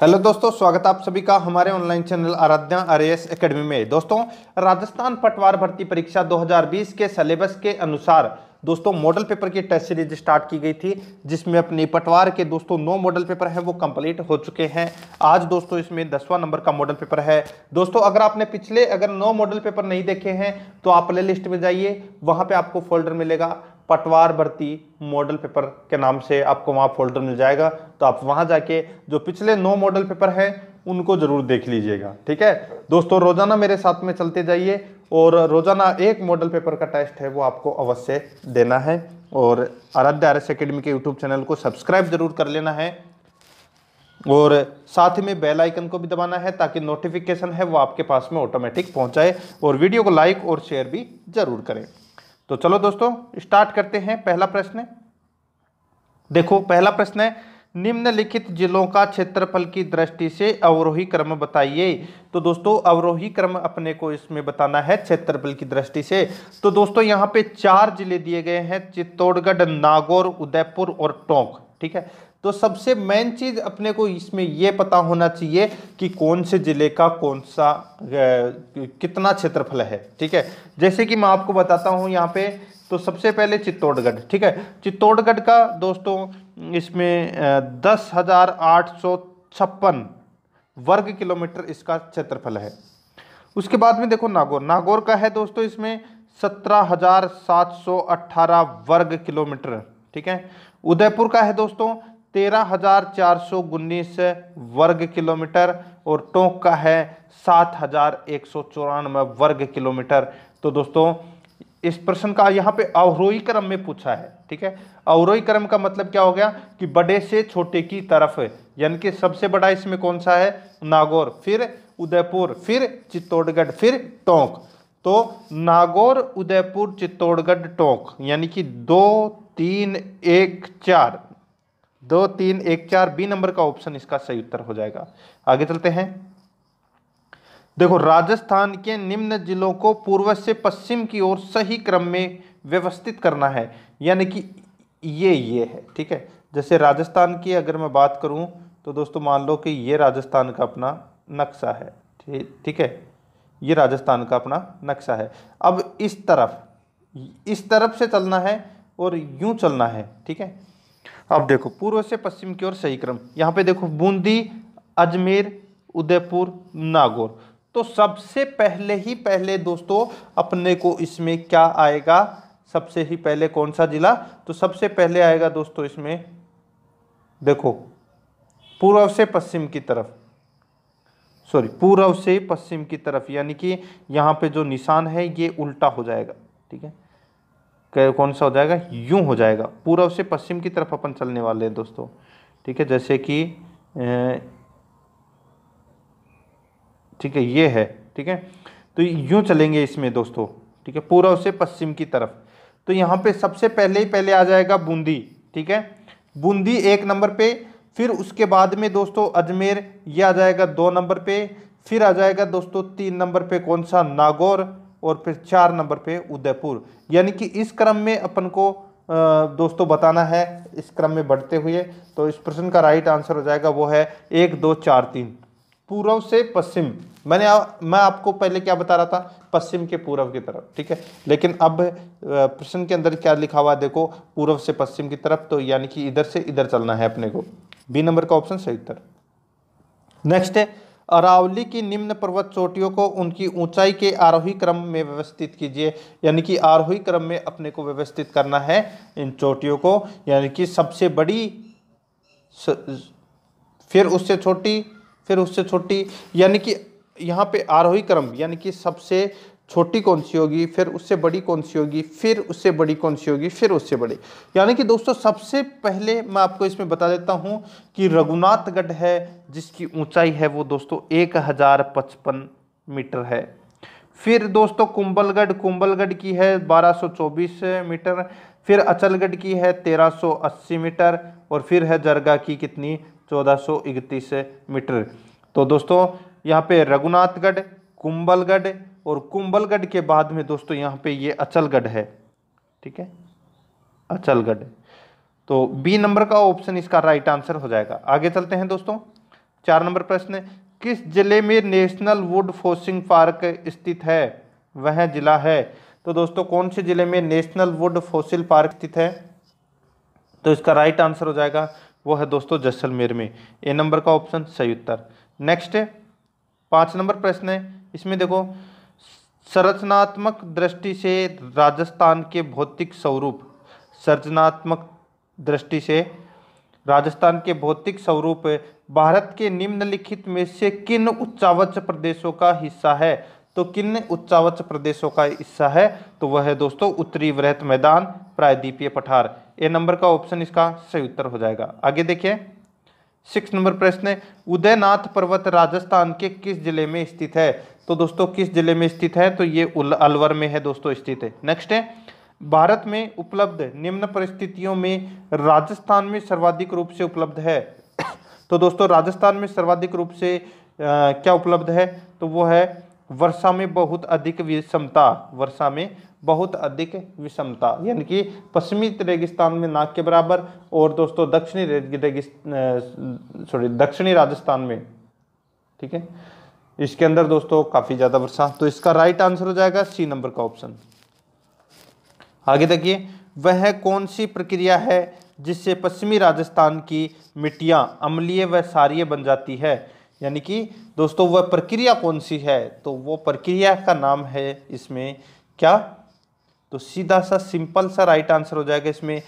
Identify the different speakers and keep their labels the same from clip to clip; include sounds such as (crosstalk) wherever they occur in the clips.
Speaker 1: hello दोस्तों स्वागत आप सभी का हमारे online channel Aradhya S academy में दोस्तों राजस्थान पटवार भर्ती परीक्षा 2020 के सिलेबस के अनुसार दोस्तों मॉडल पेपर की टेस्ट सीरीज स्टार्ट की गई थी जिसमें अपने पटवार के दोस्तों नौ मॉडल पेपर हैं वो कंप्लीट हो चुके हैं आज दोस्तों इसमें दसवां नंबर का मॉडल पेपर है दोस्तों अगर आपने पिछले अगर नौ मॉडल पेपर नहीं देखे हैं तो आप प्ले लिस्ट में जाइए वहाँ पर आपको फोल्डर मिलेगा पटवार भर्ती मॉडल पेपर के नाम से आपको वहाँ फोल्डर मिल जाएगा तो आप वहाँ जाके जो पिछले नौ मॉडल पेपर हैं उनको ज़रूर देख लीजिएगा ठीक है दोस्तों रोज़ाना मेरे साथ में चलते जाइए और रोज़ाना एक मॉडल पेपर का टेस्ट है वो आपको अवश्य देना है और आराध्य आर एस अकेडमी के यूट्यूब चैनल को सब्सक्राइब ज़रूर कर लेना है और साथ में बेल आइकन को भी दबाना है ताकि नोटिफिकेशन है वो आपके पास में ऑटोमेटिक पहुंचाए और वीडियो को लाइक और शेयर भी ज़रूर करें तो चलो दोस्तों स्टार्ट करते हैं पहला प्रश्न देखो पहला प्रश्न है निम्नलिखित जिलों का क्षेत्रफल की दृष्टि से अवरोही क्रम बताइए तो दोस्तों अवरोही क्रम अपने को इसमें बताना है क्षेत्रफल की दृष्टि से तो दोस्तों यहाँ पे चार जिले दिए गए हैं चित्तौड़गढ़ नागौर उदयपुर और टोंक ठीक है तो सबसे मेन चीज़ अपने को इसमें यह पता होना चाहिए कि कौन से ज़िले का कौन सा कितना क्षेत्रफल है ठीक है जैसे कि मैं आपको बताता हूँ यहाँ पे तो सबसे पहले चित्तौड़गढ़ ठीक है चित्तौड़गढ़ का दोस्तों इसमें दस हज़ार आठ सौ छप्पन वर्ग किलोमीटर इसका क्षेत्रफल है उसके बाद में देखो नागौर नागौर का है दोस्तों इसमें सत्रह हजार सात सौ अट्ठारह वर्ग किलोमीटर ठीक है उदयपुर का है दोस्तों तेरह हजार उन्नीस वर्ग किलोमीटर और टोंक का है सात हजार एक सौ चौरानवे वर्ग किलोमीटर तो दोस्तों इस प्रश्न का यहाँ पे अवरोही क्रम में पूछा है ठीक है अवरोही क्रम का मतलब क्या हो गया कि बड़े से छोटे की तरफ यानी कि सबसे बड़ा इसमें कौन सा है नागौर फिर उदयपुर फिर चित्तौड़गढ़ फिर टोंक तो नागौर उदयपुर चित्तौड़गढ़ टोंक यानी कि दो तीन एक चार दो तीन एक चार बी नंबर का ऑप्शन इसका सही उत्तर हो जाएगा आगे चलते हैं देखो राजस्थान के निम्न जिलों को पूर्व से पश्चिम की ओर सही क्रम में व्यवस्थित करना है यानी कि ये ये है ठीक है जैसे राजस्थान की अगर मैं बात करूं तो दोस्तों मान लो कि ये राजस्थान का अपना नक्शा है ठीक है ये राजस्थान का अपना नक्शा है अब इस तरफ इस तरफ से चलना है और यूं चलना है ठीक है अब देखो पूर्व से पश्चिम की ओर सही क्रम यहाँ पे देखो बूंदी अजमेर उदयपुर नागौर तो सबसे पहले ही पहले दोस्तों अपने को इसमें क्या आएगा सबसे ही पहले कौन सा जिला तो सबसे पहले आएगा दोस्तों इसमें देखो पूर्व से पश्चिम की तरफ सॉरी पूर्व से पश्चिम की तरफ यानी कि यहाँ पे जो निशान है ये उल्टा हो जाएगा ठीक है कौन सा हो जाएगा यूं हो जाएगा पूर्व से पश्चिम की तरफ अपन चलने वाले हैं दोस्तों ठीक है जैसे कि ठीक है ये है ठीक है तो यूं चलेंगे इसमें दोस्तों ठीक है पूर्व से पश्चिम की तरफ तो यहाँ पे सबसे पहले ही पहले आ जाएगा बूंदी ठीक है बूंदी एक नंबर पे फिर उसके बाद में दोस्तों अजमेर ये आ जाएगा दो नंबर पे फिर आ जाएगा दोस्तों तीन नंबर पे कौन सा नागौर और फिर चार नंबर पे उदयपुर यानी कि इस क्रम में अपन को दोस्तों बताना है इस क्रम में बढ़ते हुए तो इस प्रश्न का राइट आंसर हो जाएगा वो है एक दो चार तीन पूर्व से पश्चिम मैंने आ, मैं आपको पहले क्या बता रहा था पश्चिम के पूर्व की तरफ ठीक है लेकिन अब प्रश्न के अंदर क्या लिखा हुआ देखो पूर्व से पश्चिम की तरफ तो यानी कि इधर से इधर चलना है अपने को बी नंबर का ऑप्शन सही उत्तर नेक्स्ट है अरावली की निम्न पर्वत चोटियों को उनकी ऊंचाई के आरोही क्रम में व्यवस्थित कीजिए यानी कि आरोही क्रम में अपने को व्यवस्थित करना है इन चोटियों को यानी कि सबसे बड़ी स, फिर उससे छोटी फिर उससे छोटी यानी कि यहाँ पे आरोही क्रम यानी कि सबसे छोटी कौन सी होगी फिर उससे बड़ी कौन सी होगी फिर उससे बड़ी कौन सी होगी फिर उससे बड़ी यानी कि दोस्तों सबसे पहले मैं आपको इसमें बता देता हूँ कि रघुनाथगढ़ है जिसकी ऊंचाई है वो दोस्तों एक हज़ार पचपन मीटर है फिर दोस्तों कुंबलगढ़ कुंबलगढ़ की है चौबीस मीटर फिर अचलगढ़ की है तेरह मीटर और फिर है जरगा की कितनी चौदह मीटर तो दोस्तों यहाँ पे रघुनाथगढ़ कुंबलगढ़ और कुंबलगढ़ के बाद में दोस्तों यहाँ पे ये अचलगढ़ है ठीक है अचलगढ़ तो बी नंबर का ऑप्शन इसका राइट आंसर हो जाएगा आगे चलते हैं दोस्तों चार नंबर प्रश्न किस जिले में नेशनल वुड फोसिंग पार्क स्थित है वह जिला है तो दोस्तों कौन से जिले में नेशनल वुड फोसिल पार्क स्थित है तो इसका राइट आंसर हो जाएगा वो है दोस्तों जैसलमेर में ए नंबर का ऑप्शन सही उत्तर नेक्स्ट पांच नंबर प्रश्न है इसमें देखो संरचनात्मक दृष्टि से राजस्थान के भौतिक स्वरूप सृजनात्मक दृष्टि से राजस्थान के भौतिक स्वरूप भारत के निम्नलिखित में से किन उच्चावच प्रदेशों का हिस्सा है तो किन उच्चावच प्रदेशों का हिस्सा है तो वह है दोस्तों उत्तरी वृहत मैदान प्रायद्वीपीय पठार ए नंबर का ऑप्शन इसका सही उत्तर हो जाएगा आगे देखिए सिक्स नंबर प्रश्न उदयनाथ पर्वत राजस्थान के किस जिले में स्थित है तो दोस्तों किस जिले में स्थित है तो ये अलवर में है दोस्तों स्थित है नेक्स्ट है भारत में उपलब्ध निम्न परिस्थितियों में राजस्थान में सर्वाधिक रूप से उपलब्ध है (coughs) तो दोस्तों राजस्थान में सर्वाधिक रूप से आ, क्या उपलब्ध है तो वो है वर्षा में बहुत अधिक विषमता वर्षा में बहुत अधिक विषमता यानी कि पश्चिमी रेगिस्तान में नाक के बराबर और दोस्तों दक्षिणी रेगिस्तान सॉरी दक्षिणी राजस्थान में ठीक है इसके अंदर दोस्तों काफ़ी ज़्यादा वर्षा तो इसका राइट आंसर हो जाएगा सी नंबर का ऑप्शन आगे देखिए वह कौन सी प्रक्रिया है जिससे पश्चिमी राजस्थान की मिट्टियां अम्लीय व सारीय बन जाती है यानी कि दोस्तों वह प्रक्रिया कौन सी है तो वो प्रक्रिया का नाम है इसमें क्या तो सीधा सा सिंपल सा राइट आंसर हो जाएगा इसमें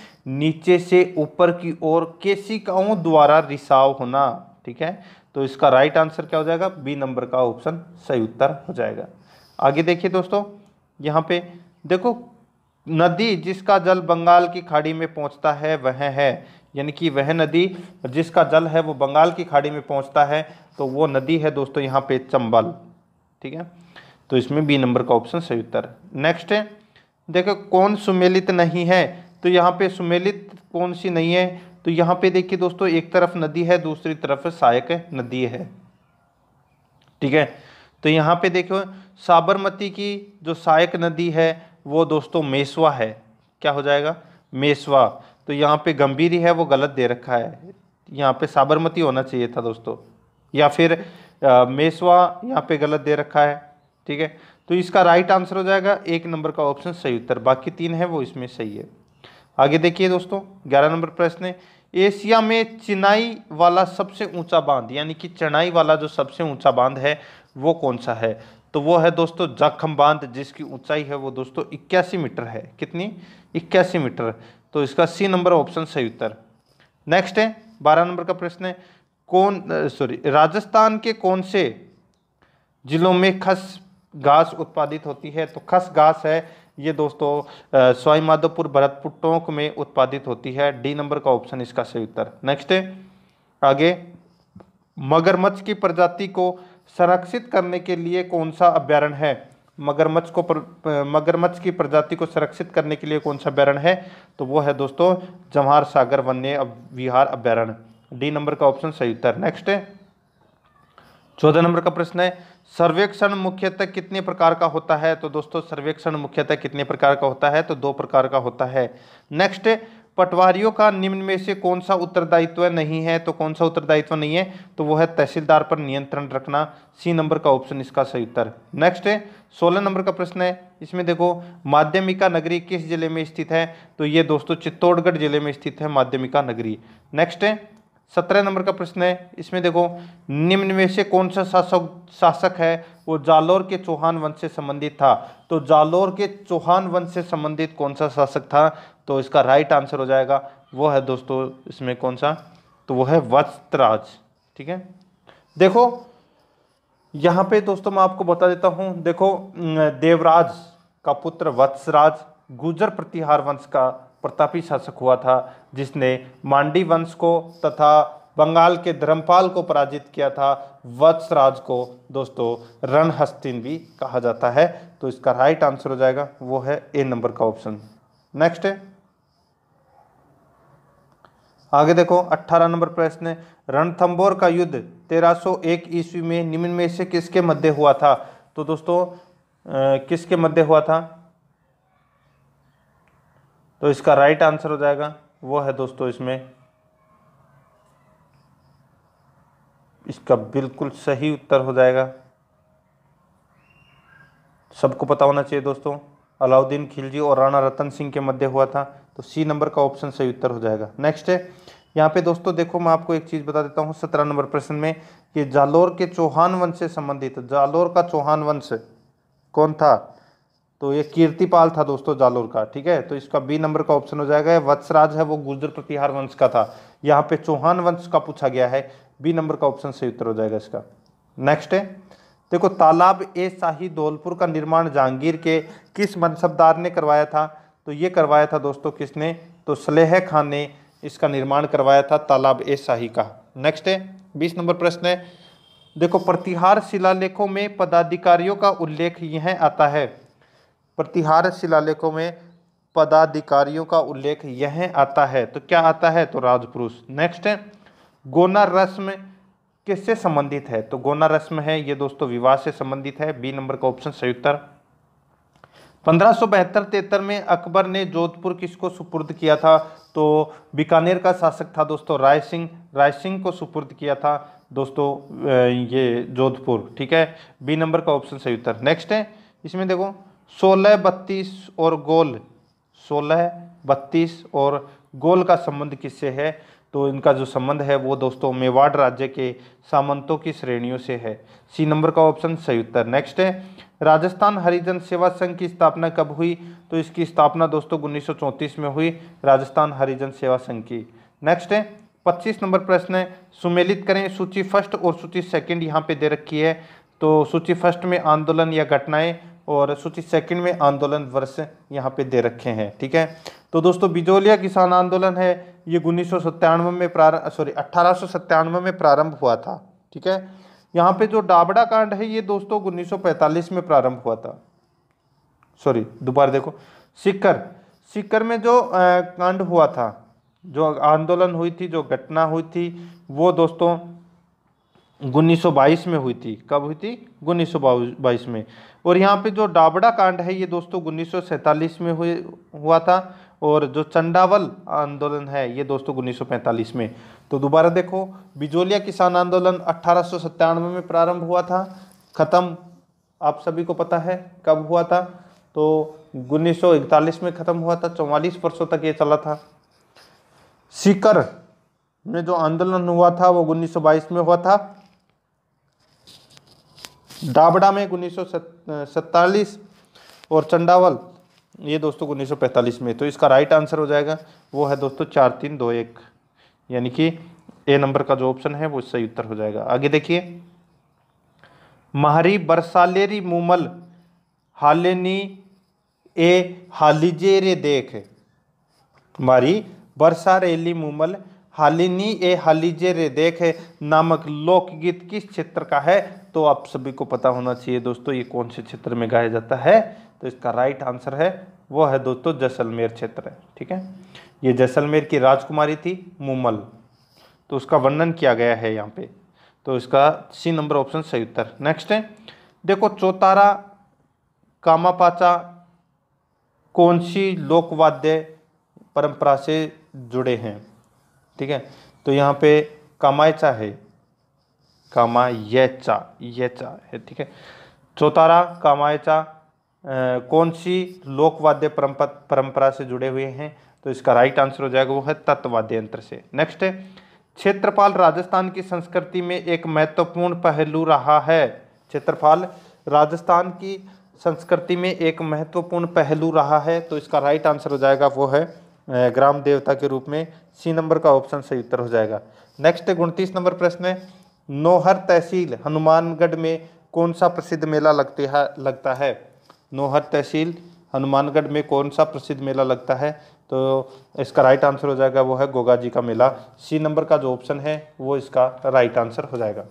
Speaker 1: नीचे से ऊपर की ओर केसिकाओं द्वारा रिसाव होना ठीक है तो इसका राइट आंसर क्या हो जाएगा बी नंबर का ऑप्शन सही उत्तर हो जाएगा आगे देखिए दोस्तों यहाँ पे देखो नदी जिसका जल बंगाल की खाड़ी में पहुंचता है वह है यानी कि वह नदी जिसका जल है वो बंगाल की खाड़ी में पहुंचता है तो वो नदी है दोस्तों यहाँ पे चंबल ठीक है तो इसमें बी नंबर का ऑप्शन सही उत्तर नेक्स्ट है देखो कौन सुमेलित नहीं है तो यहाँ पे सुमेलित कौन सी नहीं है तो यहाँ पे देखिए दोस्तों एक तरफ नदी है दूसरी तरफ सहायक नदी है ठीक है तो यहाँ पे देखो साबरमती की जो सहायक नदी है वो दोस्तों मेसवा है क्या हो जाएगा मेसवा तो यहाँ पे गंभीरी है वो गलत दे रखा है यहाँ पे साबरमती होना चाहिए था दोस्तों या फिर आ, मेसवा यहाँ पे गलत दे रखा है ठीक है तो इसका राइट आंसर हो जाएगा एक नंबर का ऑप्शन सही उत्तर बाकी तीन है वो इसमें सही है आगे देखिए दोस्तों ग्यारह नंबर प्रश्न है एशिया में चिनाई वाला सबसे ऊंचा बांध यानी कि चिनाई वाला जो सबसे ऊंचा बांध है वो कौन सा है तो वो है दोस्तों जखम बांध जिसकी ऊंचाई है वो दोस्तों इक्यासी मीटर है कितनी इक्यासी मीटर तो इसका सी नंबर ऑप्शन सही उत्तर नेक्स्ट है बारह नंबर का प्रश्न है कौन सॉरी राजस्थान के कौन से जिलों में खस घास उत्पादित होती है तो खस घास है ये दोस्तों स्वाई माधोपुर भरतपुर टोंक में उत्पादित होती है डी नंबर का ऑप्शन इसका सही उत्तर नेक्स्ट है आगे मगरमच्छ की प्रजाति को संरक्षित करने के लिए कौन सा अभ्यारण है मगरमच्छ को मगरमच्छ की प्रजाति को संरक्षित करने के लिए कौन सा अभ्यारण है तो वो है दोस्तों जवाहर सागर वन्य विहार अभ्यारण डी नंबर का ऑप्शन सही उत्तर नेक्स्ट है चौदह नंबर का प्रश्न है सर्वेक्षण मुख्यतः कितने प्रकार का होता है तो दोस्तों सर्वेक्षण मुख्यतः कितने प्रकार का होता है तो दो प्रकार का होता है नेक्स्ट पटवारियों का निम्न में से कौन सा उत्तरदायित्व नहीं है तो कौन सा उत्तरदायित्व नहीं है तो वो है तहसीलदार पर नियंत्रण रखना सी नंबर का ऑप्शन इसका सही उत्तर नेक्स्ट है सोलह नंबर का प्रश्न है इसमें देखो माध्यमिका नगरी किस जिले में स्थित है तो ये दोस्तों चित्तौड़गढ़ जिले में स्थित है माध्यमिका नगरी नेक्स्ट है सत्रह नंबर का प्रश्न है इसमें देखो निम्न में से कौन सा शासक शासक है वो जालोर के चौहान वंश से संबंधित था तो जालोर के चौहान वंश से संबंधित कौन सा शासक था तो इसका राइट आंसर हो जाएगा वो है दोस्तों इसमें कौन सा तो वो है वस्त्राज ठीक है देखो यहाँ पे दोस्तों मैं आपको बता देता हूँ देखो देवराज का पुत्र वत्सराज गुजर प्रतिहार वंश का प्रतापी शासक हुआ था जिसने मांडी वंश को तथा बंगाल के धर्मपाल को पराजित किया था वत्सराज को दोस्तों रणहस्तिन भी कहा जाता है तो इसका राइट आंसर हो जाएगा वो है ए नंबर का ऑप्शन नेक्स्ट है आगे देखो 18 नंबर प्रश्न है रणथंबोर का युद्ध 1301 ईस्वी में निम्न में से किसके मध्य हुआ था तो दोस्तों किसके मध्य हुआ था तो इसका राइट आंसर हो जाएगा वो है दोस्तों इसमें इसका बिल्कुल सही उत्तर हो जाएगा सबको पता होना चाहिए दोस्तों अलाउद्दीन खिलजी और राणा रतन सिंह के मध्य हुआ था तो सी नंबर का ऑप्शन सही उत्तर हो जाएगा नेक्स्ट है यहाँ पे दोस्तों देखो मैं आपको एक चीज़ बता देता हूँ सत्रह नंबर प्रश्न में कि जालोर के चौहान वंश से संबंधित जालोर का चौहान वंश कौन था तो ये कीर्तिपाल था दोस्तों जालोर का ठीक है तो इसका बी नंबर का ऑप्शन हो जाएगा वत्सराज है वो गुर्जर प्रतिहार वंश का था यहाँ पे चौहान वंश का पूछा गया है बी नंबर का ऑप्शन सही उत्तर हो जाएगा इसका नेक्स्ट है देखो तालाब ए शाही धौलपुर का निर्माण जहांगीर के किस मनसबदार ने करवाया था तो ये करवाया था दोस्तों किसने तो सलेह खान ने इसका निर्माण करवाया था तालाब ए शाही का नेक्स्ट है बीस नंबर प्रश्न है देखो प्रतिहार शिलालेखों में पदाधिकारियों का उल्लेख यह आता है प्रतिहार शिलालेखों में पदाधिकारियों का उल्लेख यह आता है तो क्या आता है तो राजपुरुष नेक्स्ट है गोना रस्म किससे संबंधित है तो गोना रस्म है ये दोस्तों विवाह से संबंधित है बी नंबर का ऑप्शन सही उत्तर पंद्रह सौ बहत्तर तिहत्तर में अकबर ने जोधपुर किसको सुपुर्द किया था तो बीकानेर का शासक था दोस्तों राय सिंह राय सिंह को सुपुर्द किया था दोस्तों ये जोधपुर ठीक है बी नंबर का ऑप्शन सही उत्तर नेक्स्ट है इसमें देखो सोलह बत्तीस और गोल सोलह बत्तीस और गोल का संबंध किससे है तो इनका जो संबंध है वो दोस्तों मेवाड़ राज्य के सामंतों की श्रेणियों से है सी नंबर का ऑप्शन सही उत्तर नेक्स्ट है राजस्थान हरिजन सेवा संघ की स्थापना कब हुई तो इसकी स्थापना दोस्तों उन्नीस में हुई राजस्थान हरिजन सेवा संघ की नेक्स्ट है पच्चीस नंबर प्रश्न है सुमेलित करें सूची फर्स्ट और सूची सेकंड यहाँ पे दे रखी है तो सूची फर्स्ट में आंदोलन या घटनाएं और सूची सेकंड में आंदोलन वर्ष यहाँ पे दे रखे हैं ठीक है तो दोस्तों बिजोलिया किसान आंदोलन है ये उन्नीस में प्रारंभ सॉरी अट्ठारह में प्रारंभ हुआ था ठीक है यहाँ पे जो डाबड़ा कांड है ये दोस्तों 1945 में प्रारंभ हुआ था सॉरी दोबारा देखो सिक्कर सिक्कर में जो आ, कांड हुआ था जो आंदोलन हुई थी जो घटना हुई थी वो दोस्तों बाईस में हुई थी कब हुई थी बाईस में और यहाँ पे जो डाबड़ा कांड है ये दोस्तों उन्नीस में हुए हुआ था और जो चंडावल आंदोलन है ये दोस्तों उन्नीस में तो दोबारा देखो बिजोलिया किसान आंदोलन अट्ठारह में प्रारंभ हुआ था ख़त्म आप सभी को पता है कब हुआ था तो उन्नीस में ख़त्म हुआ था चौवालीस वर्षों तक ये चला था सीकर में जो आंदोलन हुआ था वो 1922 में हुआ था डाबड़ा में उन्नीस सौ और चंडावल ये दोस्तों उन्नीस सौ पैंतालीस में तो इसका राइट आंसर हो जाएगा वो है दोस्तों चार तीन दो एक यानी कि ए नंबर का जो ऑप्शन है वो सही उत्तर हो जाएगा आगे देखिए महरी बरसालेरी मुमल हालेनी ए हालिजेरे देख मारी बरसा रेली मुमल हालिनी ए हालिजे रे देख नामक लोकगीत किस क्षेत्र का है तो आप सभी को पता होना चाहिए दोस्तों ये कौन से क्षेत्र में गाया जाता है तो इसका राइट आंसर है वो है दोस्तों जैसलमेर क्षेत्र ठीक है ये जैसलमेर की राजकुमारी थी मुमल तो उसका वर्णन किया गया है यहाँ पे तो इसका सी नंबर ऑप्शन सही उत्तर नेक्स्ट है देखो चौतारा कामापाचा कौन सी लोकवाद्य परंपरा से जुड़े हैं ठीक है तो यहाँ पे कमायचा है कमायचा यचा है ठीक है चौतारा कमायचा कौन सी लोकवाद्य परंपरा से जुड़े हुए हैं तो इसका राइट आंसर हो जाएगा वो है तत्ववाद्य यंत्र से नेक्स्ट है क्षेत्रपाल राजस्थान की संस्कृति में एक महत्वपूर्ण पहलू रहा है क्षेत्रपाल राजस्थान की संस्कृति में एक महत्वपूर्ण पहलू रहा है तो इसका राइट आंसर हो जाएगा वो है ग्राम देवता के रूप में सी नंबर का ऑप्शन सही उत्तर हो जाएगा नेक्स्ट उनतीस नंबर प्रश्न है नोहर तहसील हनुमानगढ़ में कौन सा प्रसिद्ध मेला लगते है लगता है नोहर तहसील हनुमानगढ़ में कौन सा प्रसिद्ध मेला लगता है तो इसका राइट आंसर हो जाएगा वो है गोगा जी का मेला सी नंबर का जो ऑप्शन है वो इसका राइट आंसर हो जाएगा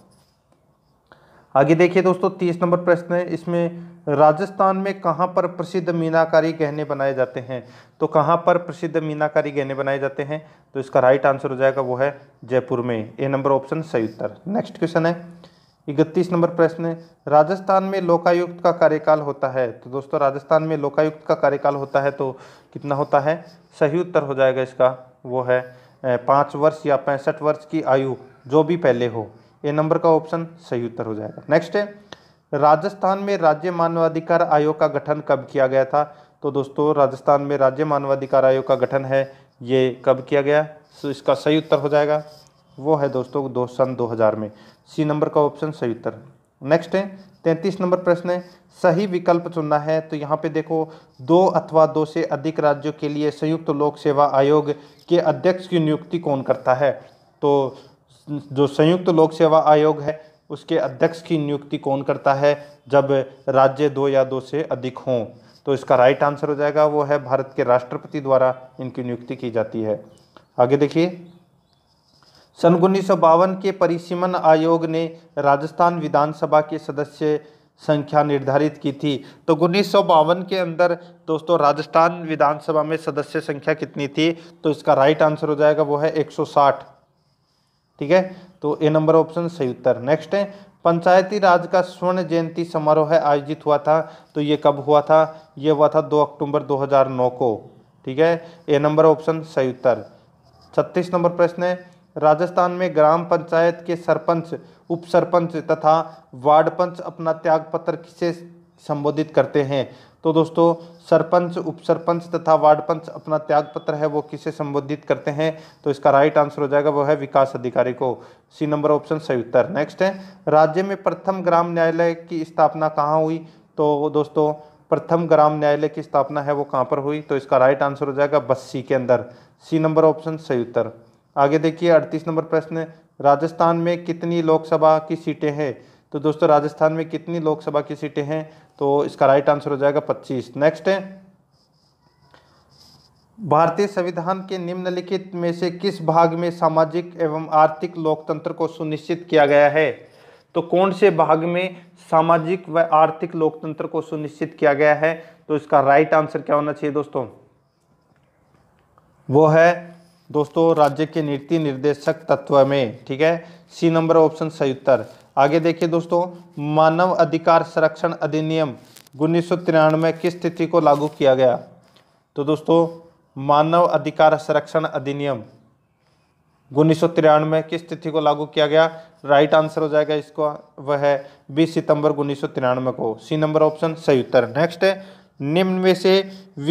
Speaker 1: आगे देखिए दोस्तों तीस नंबर प्रश्न है इसमें राजस्थान में कहाँ पर प्रसिद्ध मीनाकारी गहने बनाए जाते हैं तो कहाँ पर प्रसिद्ध मीनाकारी गहने बनाए जाते हैं तो इसका राइट आंसर हो जाएगा वो है जयपुर में ए नंबर ऑप्शन सही उत्तर नेक्स्ट क्वेश्चन है इकतीस नंबर प्रश्न राजस्थान में लोकायुक्त का कार्यकाल होता है तो दोस्तों राजस्थान में लोकायुक्त का कार्यकाल होता है तो कितना होता है सही उत्तर हो जाएगा इसका वो है पाँच वर्ष या पैंसठ वर्ष की आयु जो भी पहले हो ए नंबर का ऑप्शन सही उत्तर हो जाएगा नेक्स्ट है राजस्थान में राज्य मानवाधिकार आयोग का गठन कब किया गया था तो दोस्तों राजस्थान में राज्य मानवाधिकार आयोग का गठन है ये कब किया गया तो इसका सही उत्तर हो जाएगा वो है दोस्तों दो सन 2000 में सी नंबर का ऑप्शन सही उत्तर नेक्स्ट है तैंतीस नंबर प्रश्न है सही विकल्प चुनना है तो यहाँ पे देखो दो अथवा दो से अधिक राज्यों के लिए संयुक्त लोक सेवा आयोग के अध्यक्ष की नियुक्ति कौन करता है तो जो संयुक्त लोक सेवा आयोग है उसके अध्यक्ष की नियुक्ति कौन करता है जब राज्य दो या दो से अधिक हों तो इसका राइट आंसर हो जाएगा वो है भारत के राष्ट्रपति द्वारा इनकी नियुक्ति की जाती है आगे देखिए सन उन्नीस के परिसीमन आयोग ने राजस्थान विधानसभा के सदस्य संख्या निर्धारित की थी तो उन्नीस के अंदर दोस्तों राजस्थान विधानसभा में सदस्य संख्या कितनी थी तो इसका राइट आंसर हो जाएगा वो है 160 ठीक है तो ए नंबर ऑप्शन सही उत्तर नेक्स्ट है पंचायती राज का स्वर्ण जयंती समारोह आयोजित हुआ था तो ये कब हुआ था ये हुआ था 2 अक्टूबर 2009 को ठीक है ए नंबर ऑप्शन सही उत्तर छत्तीस नंबर प्रश्न है राजस्थान में ग्राम पंचायत के सरपंच उप सरपंच तथा वार्ड पंच अपना पत्र किसे संबोधित करते हैं तो दोस्तों सरपंच उप सरपंच तथा वार्ड पंच अपना त्याग पत्र है वो किसे संबोधित करते हैं तो इसका राइट आंसर हो जाएगा वो है विकास अधिकारी को सी नंबर ऑप्शन सही उत्तर नेक्स्ट है राज्य में प्रथम ग्राम न्यायालय की स्थापना कहाँ हुई तो दोस्तों प्रथम ग्राम न्यायालय की स्थापना है वो कहाँ पर हुई तो इसका राइट आंसर हो जाएगा बस्सी के अंदर सी नंबर ऑप्शन सही उत्तर आगे देखिए अड़तीस नंबर प्रश्न राजस्थान में कितनी लोकसभा की सीटें हैं तो दोस्तों राजस्थान में कितनी लोकसभा की सीटें हैं तो इसका राइट आंसर हो जाएगा पच्चीस नेक्स्ट है भारतीय संविधान के निम्नलिखित में से किस भाग में सामाजिक एवं आर्थिक लोकतंत्र को सुनिश्चित किया गया है तो कौन से भाग में सामाजिक व आर्थिक लोकतंत्र को सुनिश्चित किया गया है तो इसका राइट आंसर क्या होना चाहिए दोस्तों वो है दोस्तों राज्य के नीति निर्देशक तत्व में ठीक है सी नंबर ऑप्शन सही उत्तर आगे देखिए दोस्तों मानव अधिकार संरक्षण अधिनियम उन्नीस में किस तिथि को लागू किया गया तो दोस्तों मानव अधिकार संरक्षण अधिनियम उन्नीस में किस तिथि को लागू किया गया राइट आंसर हो जाएगा इसको वह है 20 सितंबर उन्नीस को सी नंबर ऑप्शन सही उत्तर नेक्स्ट है निम्न में से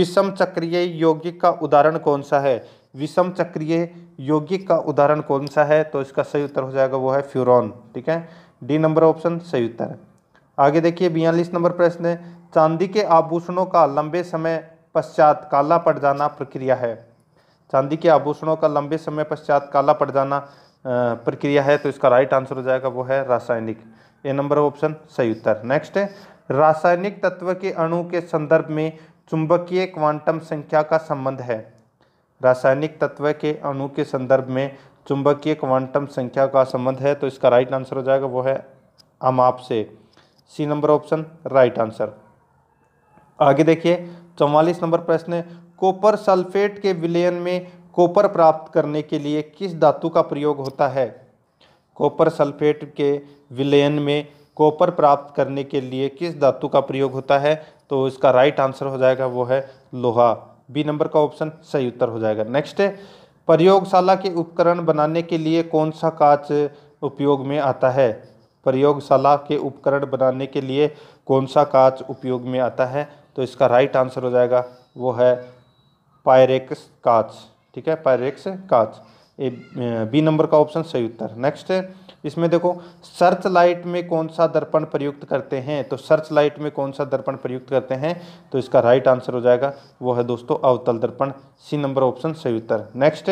Speaker 1: विषम चक्रीय यौगिक का उदाहरण कौन सा है विषम चक्रीय यौगिक का उदाहरण कौन सा है तो इसका सही उत्तर हो जाएगा वो है फ्यूरॉन ठीक है डी नंबर ऑप्शन सही उत्तर है आगे देखिए बयालीस नंबर प्रश्न है चांदी के आभूषणों का लंबे समय पश्चात काला पड़ जाना प्रक्रिया है चांदी के आभूषणों का लंबे समय पश्चात काला पड़ जाना प्रक्रिया है तो इसका राइट आंसर हो जाएगा वो है रासायनिक ए नंबर ऑप्शन सही उत्तर नेक्स्ट है रासायनिक तत्व के अणु के संदर्भ में चुंबकीय क्वांटम संख्या का संबंध है रासायनिक तत्व के अणु के संदर्भ में चुंबकीय क्वांटम संख्या का संबंध है तो इसका राइट आंसर हो जाएगा वो है अमाप से C number option right answer आगे देखिए चौवालीस नंबर प्रश्न है कॉपर सल्फेट के विलयन में कॉपर प्राप्त करने के लिए किस धातु का प्रयोग होता है कॉपर सल्फेट के विलयन में कॉपर प्राप्त करने के लिए किस धातु का प्रयोग होता है तो इसका राइट आंसर हो जाएगा वो है लोहा बी नंबर का ऑप्शन सही उत्तर हो जाएगा नेक्स्ट है प्रयोगशाला के उपकरण बनाने के लिए कौन सा कांच उपयोग में आता है प्रयोगशाला के उपकरण बनाने के लिए कौन सा कांच उपयोग में आता है तो इसका राइट आंसर हो जाएगा वो है पायरेक्स कांच ठीक है पायरेक्स कांच ए बी नंबर का ऑप्शन सही उत्तर नेक्स्ट इसमें देखो सर्च लाइट में कौन सा दर्पण प्रयुक्त करते हैं तो सर्च लाइट में कौन सा दर्पण प्रयुक्त करते हैं तो इसका राइट आंसर हो जाएगा वो है दोस्तों अवतल दर्पण सी नंबर ऑप्शन सही उत्तर नेक्स्ट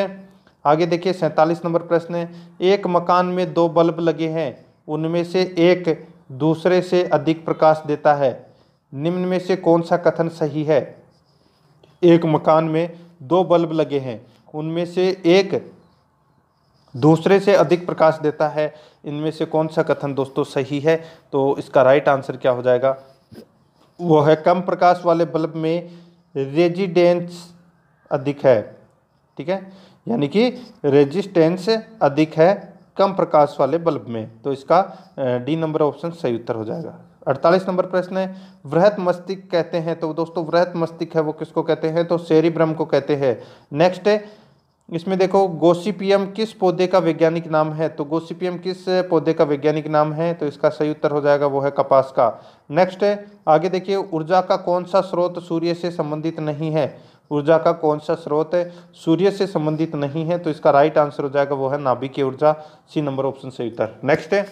Speaker 1: आगे देखिए सैंतालीस नंबर प्रश्न है एक मकान में दो बल्ब लगे हैं उनमें से एक दूसरे से अधिक प्रकाश देता है निम्न में से कौन सा कथन सही है एक मकान में दो बल्ब लगे हैं उनमें से एक दूसरे से अधिक प्रकाश देता है इनमें से कौन सा कथन दोस्तों सही है तो इसका राइट आंसर क्या हो जाएगा वो है कम प्रकाश वाले बल्ब में रेजिडेंस अधिक है ठीक है यानी कि रेजिस्टेंस अधिक है कम प्रकाश वाले बल्ब में तो इसका डी नंबर ऑप्शन सही उत्तर हो जाएगा अड़तालीस नंबर प्रश्न है वृहत मस्तिष्क कहते हैं तो दोस्तों वृहत मस्तिष्क है वो किसको कहते हैं तो शेरी ब्रह्म को कहते हैं नेक्स्ट है इसमें देखो गोसिपियम किस पौधे का वैज्ञानिक नाम है तो गोसिपियम किस पौधे का वैज्ञानिक नाम है तो इसका सही उत्तर हो जाएगा वो है कपास का नेक्स्ट है आगे देखिए ऊर्जा का कौन सा स्रोत सूर्य से संबंधित नहीं है ऊर्जा का कौन सा स्रोत है सूर्य से संबंधित नहीं है तो इसका राइट आंसर हो जाएगा वो है की ऊर्जा सी नंबर ऑप्शन सही उत्तर नेक्स्ट है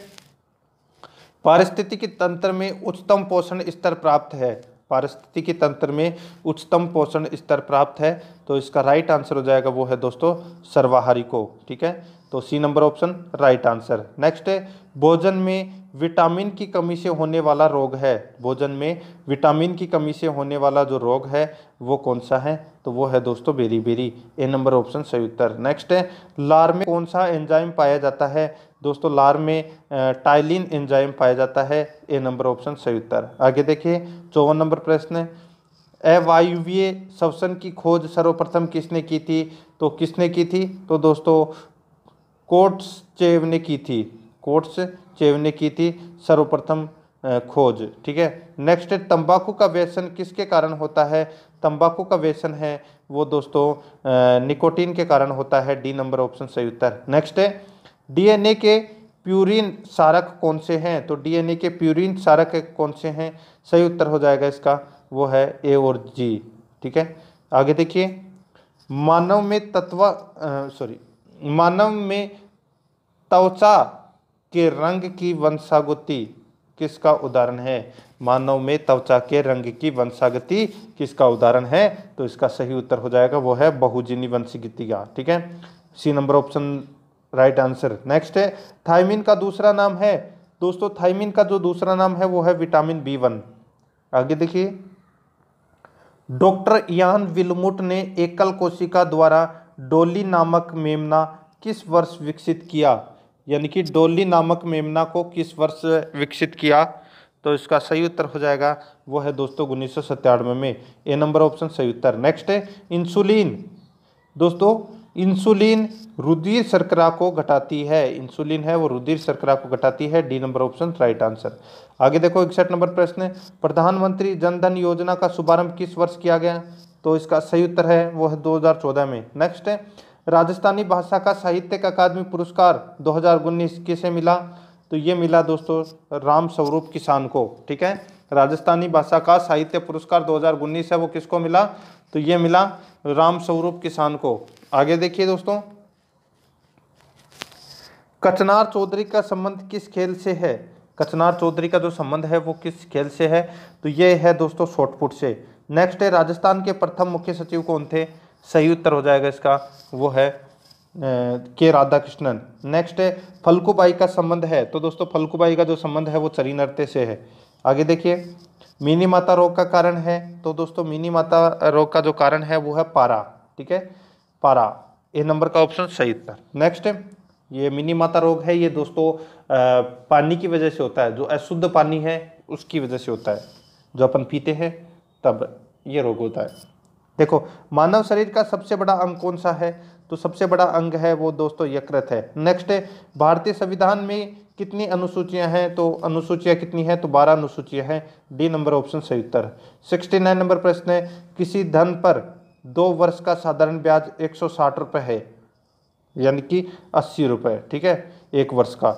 Speaker 1: पारिस्थितिकी तंत्र में उच्चतम पोषण स्तर प्राप्त है पारिस्थितिकी तंत्र में उच्चतम पोषण स्तर प्राप्त है तो इसका राइट आंसर हो जाएगा वो है दोस्तों सर्वाहारी को ठीक है तो C number option right answer next है भोजन में विटामिन की कमी से होने वाला रोग है भोजन में विटामिन की कमी से होने वाला जो रोग है वो कौन सा है तो वो है दोस्तों beriberi A number option सही उत्तर नेक्स्ट है लार में कौन सा एंजाइम पाया जाता है दोस्तों लार में टाइलिन एंजाइम पाया जाता है ए नंबर ऑप्शन सही उत्तर आगे देखिए चौवन नंबर प्रश्न है अवायुवीय सवसन की खोज सर्वप्रथम किसने की थी तो किसने की थी तो दोस्तों कोट्स चेव ने की थी कोट्स चेव ने की थी सर्वप्रथम खोज ठीक है नेक्स्ट है तंबाकू का व्यसन किसके कारण होता है तंबाकू का व्यसन है वो दोस्तों निकोटीन के कारण होता है डी नंबर ऑप्शन सही उत्तर नेक्स्ट है डीएनए के प्यूरिन सारक कौन से हैं तो डीएनए के प्यूरिन सारक कौन से हैं सही उत्तर हो जाएगा इसका वो है ए और जी ठीक है आगे देखिए मानव में तत्व सॉरी मानव में त्वचा के रंग की वंशागति किसका उदाहरण है मानव में त्वचा के रंग की वंशागति किसका उदाहरण है तो इसका सही उत्तर हो जाएगा वो है बहुजनी वंशगति का ठीक है C number option right answer next है थाइमिन का दूसरा नाम है दोस्तों थाइमिन का जो दूसरा नाम है वो है विटामिन बी वन आगे देखिए डॉक्टर यान विलमुट ने एकल कोशिका द्वारा डोली नामक मेमना किस वर्ष विकसित किया यानी कि डोली नामक मेमना को किस वर्ष विकसित किया तो इसका सही उत्तर हो जाएगा वो है दोस्तों उन्नीस सौ में ए नंबर ऑप्शन सही उत्तर नेक्स्ट है इंसुलिन दोस्तों इंसुलिन रुधिर शर्करा को घटाती है इंसुलिन है वो रुधिर शर्करा को घटाती है D number option right answer आगे देखो इकसठ नंबर प्रश्न प्रधानमंत्री जनधन योजना का शुभारंभ किस वर्ष किया गया तो इसका सही उत्तर है वो है दो में नेक्स्ट है राजस्थानी भाषा का साहित्य अकादमी पुरस्कार 2019 किसे मिला तो ये मिला दोस्तों राम स्वरूप किसान को ठीक है राजस्थानी भाषा का साहित्य पुरस्कार 2019 है वो किसको मिला तो ये मिला राम स्वरूप किसान को आगे देखिए दोस्तों कचनार चौधरी का संबंध किस खेल से है कचनार चौधरी का जो संबंध है वो किस खेल से है तो ये है दोस्तों शॉर्टपुट से नेक्स्ट है राजस्थान के प्रथम मुख्य सचिव कौन थे सही उत्तर हो जाएगा इसका वो है के राधा कृष्णन नेक्स्ट है फल्कुबाई का संबंध है तो दोस्तों फल्कुबाई का जो संबंध है वो चरी नरते से है आगे देखिए मिनी माता रोग का कारण है तो दोस्तों मिनी माता रोग का जो कारण है वो है पारा ठीक है पारा ए नंबर का ऑप्शन सही उत्तर नेक्स्ट ये मिनी माता रोग है ये दोस्तों पानी की वजह से होता है जो अशुद्ध पानी है उसकी वजह से होता है जो अपन पीते हैं तब ये रोग होता है देखो मानव शरीर का सबसे बड़ा अंग कौन सा है तो सबसे बड़ा अंग है वो दोस्तों यकृत है नेक्स्ट भारतीय संविधान में कितनी अनुसूचियां हैं तो अनुसूचियां कितनी हैं तो बारह अनुसूचियां हैं डी नंबर ऑप्शन सही उत्तर सिक्सटी नाइन नंबर प्रश्न है किसी धन पर दो वर्ष का साधारण ब्याज एक सौ साठ रुपये है यानी कि अस्सी रुपये ठीक है एक वर्ष का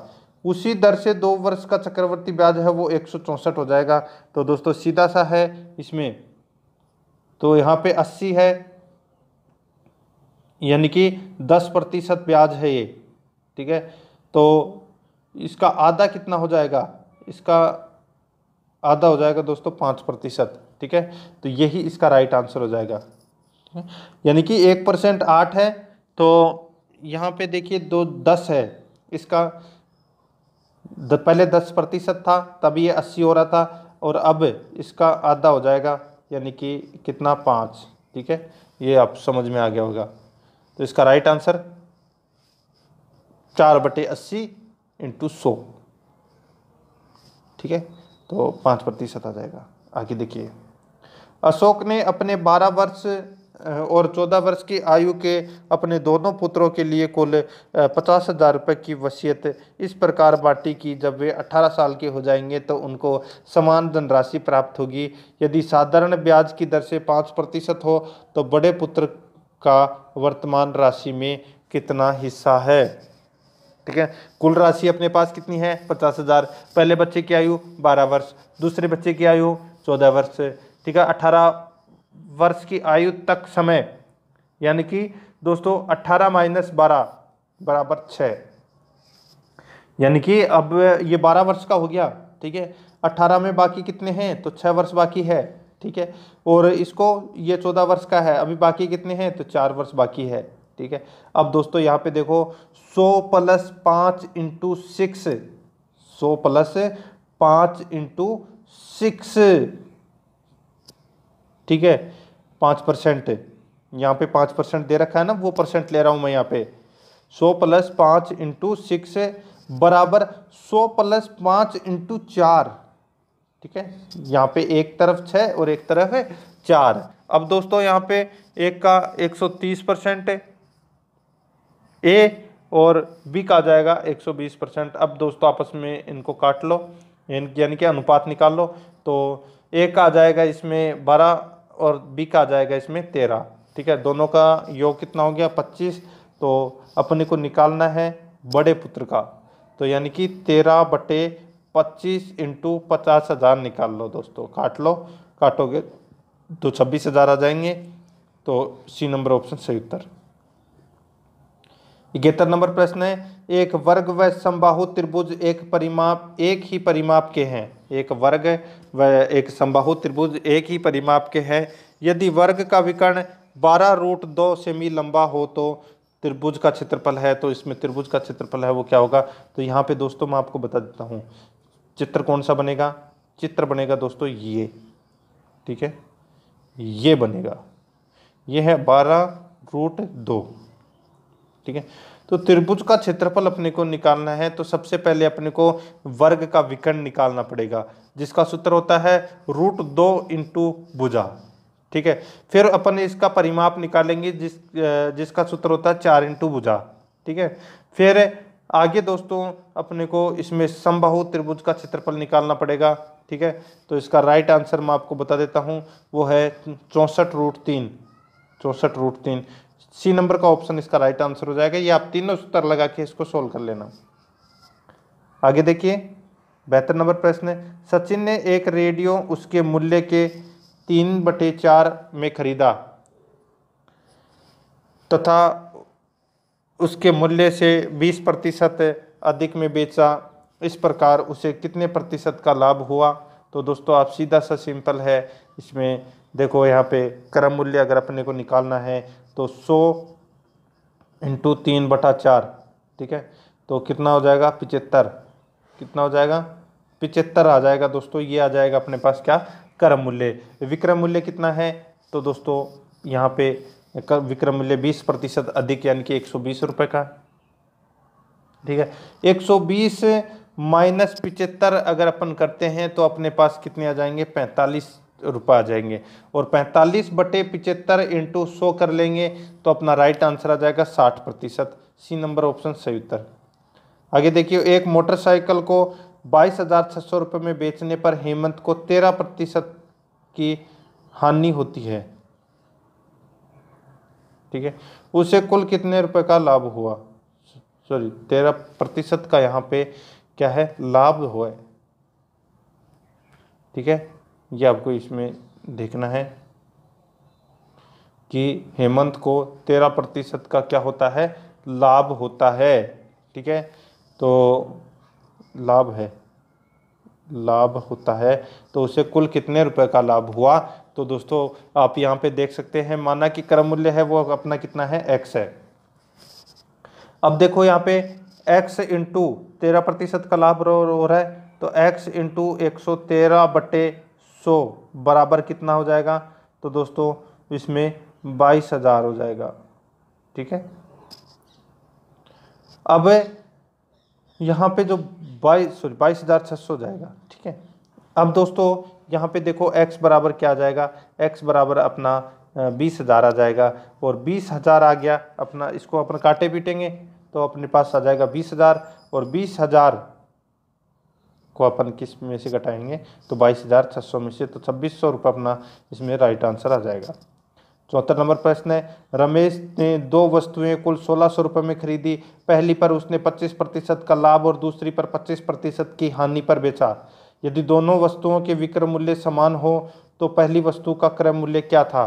Speaker 1: उसी दर से दो वर्ष का चक्रवर्ती ब्याज है वो एक सौ चौंसठ हो जाएगा तो दोस्तों सीधा सा है इसमें तो यहाँ पे 80 है यानी कि 10 प्रतिशत ब्याज है ये ठीक है तो इसका आधा कितना हो जाएगा इसका आधा हो जाएगा दोस्तों पाँच प्रतिशत ठीक है तो यही इसका राइट आंसर हो जाएगा यानी कि एक परसेंट आठ है तो यहाँ पे देखिए दो दस है इसका द, पहले दस प्रतिशत था तब ये अस्सी हो रहा था और अब इसका आधा हो जाएगा यानी कि कितना पाँच ठीक है ये आप समझ में आ गया होगा तो इसका राइट आंसर चार बटे अस्सी इंटू सौ ठीक है तो पाँच प्रतिशत आ जाएगा आगे देखिए अशोक ने अपने बारह वर्ष और चौदह वर्ष की आयु के अपने दोनों पुत्रों के लिए कुल पचास हज़ार रुपये की वसीयत इस प्रकार बांटी कि जब वे अठारह साल के हो जाएंगे तो उनको समान धनराशि प्राप्त होगी यदि साधारण ब्याज की दर से पाँच प्रतिशत हो तो बड़े पुत्र का वर्तमान राशि में कितना हिस्सा है ठीक है कुल राशि अपने पास कितनी है पचास हज़ार पहले बच्चे की आयु बारह वर्ष दूसरे बच्चे की आयु चौदह वर्ष ठीक है अठारह वर्ष की आयु तक समय यानी कि दोस्तों 18 माइनस बारह बराबर छ यानी कि अब ये 12 वर्ष का हो गया ठीक है 18 में बाकी कितने हैं तो 6 वर्ष बाकी है ठीक है और इसको ये 14 वर्ष का है अभी बाकी कितने हैं तो 4 वर्ष बाकी है ठीक है अब दोस्तों यहाँ पे देखो 100 प्लस पाँच इंटू सिक्स सौ प्लस पाँच इंटू सिक्स ठीक है पाँच परसेंट यहाँ पे पाँच परसेंट दे रखा है ना वो परसेंट ले रहा हूँ मैं यहाँ पे सौ प्लस पाँच इंटू सिक्स बराबर सौ प्लस पाँच इंटू चार ठीक है यहाँ पे एक तरफ छः और एक तरफ है चार अब दोस्तों यहाँ पे एक का एक सौ तीस परसेंट ए और बी का जाएगा एक सौ बीस परसेंट अब दोस्तों आपस में इनको काट लो यानी कि अनुपात निकाल लो तो एक का आ जाएगा इसमें बारह और बी का आ जाएगा इसमें तेरह ठीक है दोनों का योग कितना हो गया पच्चीस तो अपने को निकालना है बड़े पुत्र का तो यानी कि तेरह बटे पच्चीस इंटू पचास हज़ार निकाल लो दोस्तों काट लो काटोगे तो छब्बीस हज़ार आ जाएंगे तो सी नंबर ऑप्शन सही उत्तर इकहत्तर नंबर प्रश्न है एक वर्ग व समबाहु त्रिभुज एक परिमाप एक ही परिमाप के हैं एक वर्ग व एक समबाहु त्रिभुज एक ही परिमाप के हैं यदि वर्ग का विकर्ण बारह रूट दो सेमी लंबा हो तो त्रिभुज का क्षेत्रफल है तो इसमें त्रिभुज का क्षेत्रफल है वो क्या होगा तो यहाँ पे दोस्तों मैं आपको बता देता हूँ चित्र कौन सा बनेगा चित्र बनेगा दोस्तों ये ठीक है ये बनेगा ये है बारह रूट दो ठीक है तो त्रिभुज का क्षेत्रफल अपने को निकालना है तो सबसे पहले अपने को वर्ग का विकर्ण निकालना पड़ेगा जिसका सूत्र होता है रूट दो इंटू भुजा ठीक है फिर अपन इसका परिमाप निकालेंगे जिस जिसका सूत्र होता है चार इंटू भुजा ठीक है फिर आगे दोस्तों अपने को इसमें समबाहु त्रिभुज का क्षेत्रफल निकालना पड़ेगा ठीक है तो इसका राइट आंसर मैं आपको बता देता हूँ वो है चौंसठ रूट तीन चौंसठ रूट तीन सी नंबर का ऑप्शन इसका राइट आंसर हो जाएगा ये आप तीनों सूत्र लगा के इसको सोल्व कर लेना आगे देखिए बेहतर नंबर प्रश्न है सचिन ने एक रेडियो उसके मूल्य के तीन बटे चार में खरीदा तथा उसके मूल्य से बीस प्रतिशत अधिक में बेचा इस प्रकार उसे कितने प्रतिशत का लाभ हुआ तो दोस्तों आप सीधा सा सिंपल है इसमें देखो यहाँ पे क्रम मूल्य अगर अपने को निकालना है तो सौ इंटू तीन बटा चार ठीक है तो कितना हो जाएगा पिचहत्तर कितना हो जाएगा पिचहत्तर आ जाएगा दोस्तों ये आ जाएगा अपने पास क्या कर मूल्य विक्रम मूल्य कितना है तो दोस्तों यहाँ पे विक्रम मूल्य बीस प्रतिशत अधिक यानी कि एक सौ बीस रुपये का ठीक है एक सौ बीस माइनस पिचहत्तर अगर अपन करते हैं तो अपने पास कितने आ जाएंगे पैंतालीस रुपये आ जाएंगे और 45 बटे पिचहत्तर इंटू सौ कर लेंगे तो अपना राइट आंसर आ जाएगा 60 प्रतिशत सी नंबर ऑप्शन सही उत्तर आगे देखिए एक मोटरसाइकिल को बाईस हज़ार छः सौ रुपये में बेचने पर हेमंत को तेरह प्रतिशत की हानि होती है ठीक है उसे कुल कितने रुपए का लाभ हुआ सॉरी तेरह प्रतिशत का यहाँ पे क्या है लाभ हुआ ठीक है ये आपको इसमें देखना है कि हेमंत को तेरह प्रतिशत का क्या होता है लाभ होता है ठीक है तो लाभ है लाभ होता है तो उसे कुल कितने रुपए का लाभ हुआ तो दोस्तों आप यहाँ पे देख सकते हैं माना कि क्रम मूल्य है वो अपना कितना है एक्स है अब देखो यहाँ पे एक्स इंटू तेरह प्रतिशत का लाभ हो रहा है तो एक्स इंटू एक सौ तेरह बटे सौ बराबर कितना हो जाएगा तो दोस्तों इसमें बाईस हज़ार हो जाएगा ठीक है अब यहाँ पे जो बाईस सॉरी बाईस हज़ार छः सौ जाएगा ठीक है अब दोस्तों यहाँ पे देखो x बराबर क्या आ जाएगा x बराबर अपना बीस हज़ार आ जाएगा और बीस हज़ार आ गया अपना इसको अपन काटे पीटेंगे तो अपने पास आ जाएगा बीस हज़ार और बीस हज़ार को अपन किस में से घटाएंगे तो बाईस हज़ार छः सौ में से तो छब्बीस सौ रुपये अपना इसमें राइट आंसर आ जाएगा चौथा नंबर प्रश्न है रमेश ने दो वस्तुएं कुल सोलह सौ रुपये में खरीदी पहली पर उसने पच्चीस प्रतिशत का लाभ और दूसरी पर पच्चीस प्रतिशत की हानि पर बेचा यदि दोनों वस्तुओं के विक्रय मूल्य समान हो तो पहली वस्तु का क्रय मूल्य क्या था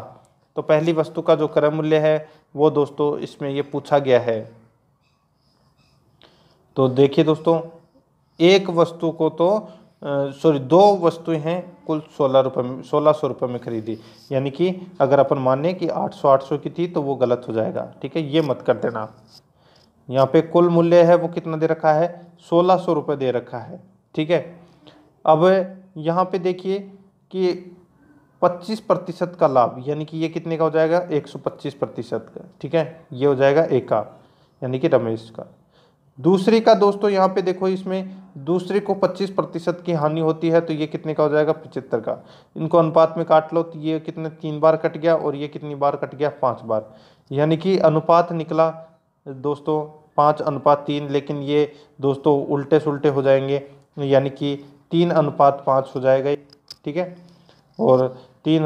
Speaker 1: तो पहली वस्तु का जो क्रय मूल्य है वो दोस्तों इसमें ये पूछा गया है तो देखिए दोस्तों एक वस्तु को तो सॉरी दो वस्तुएं हैं कुल सोलह रुपये में सोलह सौ रुपये में खरीदी यानी कि अगर अपन माने कि आठ सौ आठ सौ की थी तो वो गलत हो जाएगा ठीक है ये मत कर देना यहाँ पे कुल मूल्य है वो कितना दे रखा है सोलह सौ रुपये दे रखा है ठीक है अब यहाँ पे देखिए कि पच्चीस प्रतिशत का लाभ यानी कि ये कितने का हो जाएगा एक सौ पच्चीस प्रतिशत का ठीक है ये हो जाएगा एक का यानी कि रमेश का दूसरे का दोस्तों तो यहाँ पे देखो इसमें दूसरे को 25 प्रतिशत की हानि होती है तो ये कितने का हो जाएगा पचहत्तर का इनको अनुपात में काट लो तो ये कितने तीन बार कट गया और ये कितनी बार कट गया पाँच बार यानी कि अनुपात निकला दोस्तों पाँच अनुपात तीन लेकिन ये दोस्तों उल्टे सुलटे हो जाएंगे यानी कि तीन अनुपात पाँच हो जाएगा ठीक है और तीन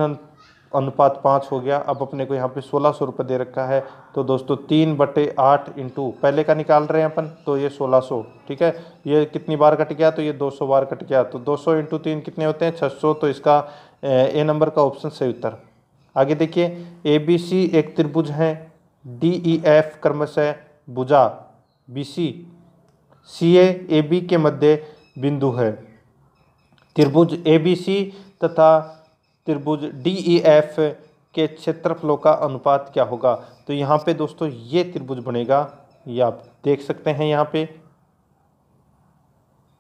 Speaker 1: अनुपात पाँच हो गया अब अपने को यहाँ पे सोलह सौ रुपये दे रखा है तो दोस्तों तीन बटे आठ इंटू पहले का निकाल रहे हैं अपन तो ये सोलह सौ ठीक है ये कितनी बार कट गया तो ये दो सौ बार कट गया तो दो सौ इंटू तीन कितने होते हैं छः सौ तो इसका ए नंबर का ऑप्शन सही उत्तर आगे देखिए ए बी सी एक त्रिभुज है डी ई एफ क्रमशः भुजा B C C A B के मध्य बिंदु है त्रिभुज ए बी सी तथा त्रिभुज डी ई एफ के क्षेत्रफलों का अनुपात क्या होगा तो यहाँ पे दोस्तों ये त्रिभुज बनेगा ये आप देख सकते हैं यहाँ पे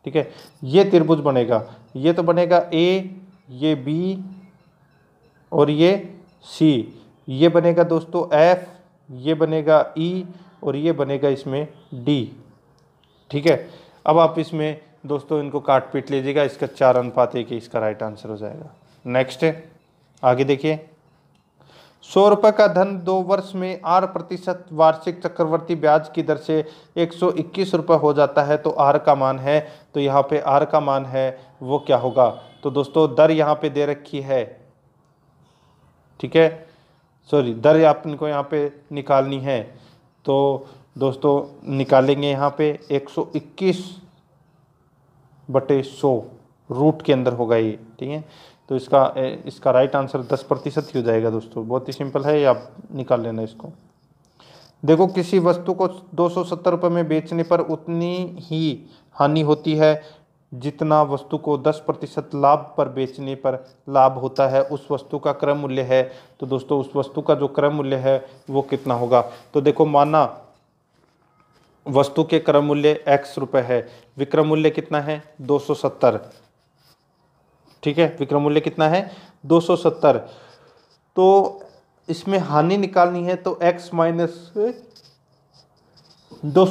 Speaker 1: ठीक है ये त्रिभुज बनेगा ये तो बनेगा ए ये बी और ये सी ये बनेगा दोस्तों एफ ये बनेगा ई e और ये बनेगा इसमें डी ठीक है अब आप इसमें दोस्तों इनको काट पीट लीजिएगा इसका चार अनुपात एक इसका राइट आंसर हो जाएगा नेक्स्ट आगे देखिए सौ रुपये का धन दो वर्ष में आर प्रतिशत वार्षिक चक्रवर्ती ब्याज की दर से एक सौ इक्कीस रुपये हो जाता है तो आर का मान है तो यहाँ पे आर का मान है वो क्या होगा तो दोस्तों दर यहाँ पे दे रखी है ठीक है सॉरी दर अपन को यहाँ पे निकालनी है तो दोस्तों निकालेंगे यहाँ पे एक सौ इक्कीस बटे सौ रूट के अंदर होगा ये ठीक है तो इसका इसका राइट आंसर दस प्रतिशत ही हो जाएगा दोस्तों बहुत ही सिंपल है ये आप निकाल लेना इसको देखो किसी वस्तु को दो सौ सत्तर रुपये में बेचने पर उतनी ही हानि होती है जितना वस्तु को 10 प्रतिशत लाभ पर बेचने पर लाभ होता है उस वस्तु का क्रय मूल्य है तो दोस्तों उस वस्तु का जो क्रय मूल्य है वो कितना होगा तो देखो माना वस्तु के क्रय मूल्य एक्स रुपये है विक्रम मूल्य कितना है 270 ठीक है विक्रम मूल्य कितना है 270 तो इसमें हानि निकालनी है तो x माइनस दो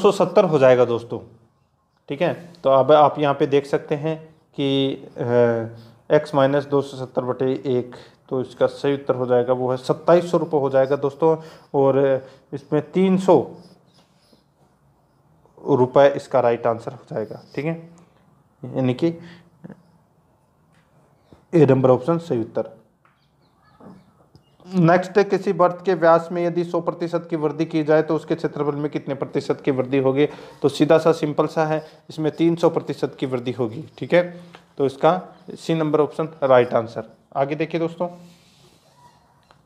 Speaker 1: हो जाएगा दोस्तों ठीक है तो अब आप यहाँ पे देख सकते हैं कि x माइनस दो बटे एक तो इसका सही उत्तर हो जाएगा वो है सत्ताईस सौ रुपये हो जाएगा दोस्तों और इसमें तीन सौ रुपये इसका राइट आंसर हो जाएगा ठीक है यानी कि ए नंबर ऑप्शन सही उत्तर नेक्स्ट किसी वर्त के व्यास में यदि 100 प्रतिशत की वृद्धि की जाए तो उसके क्षेत्रफल में कितने प्रतिशत की वृद्धि होगी तो सीधा सा सिंपल सा है इसमें 300 प्रतिशत की वृद्धि होगी ठीक है तो इसका C number option right answer आगे देखिए दोस्तों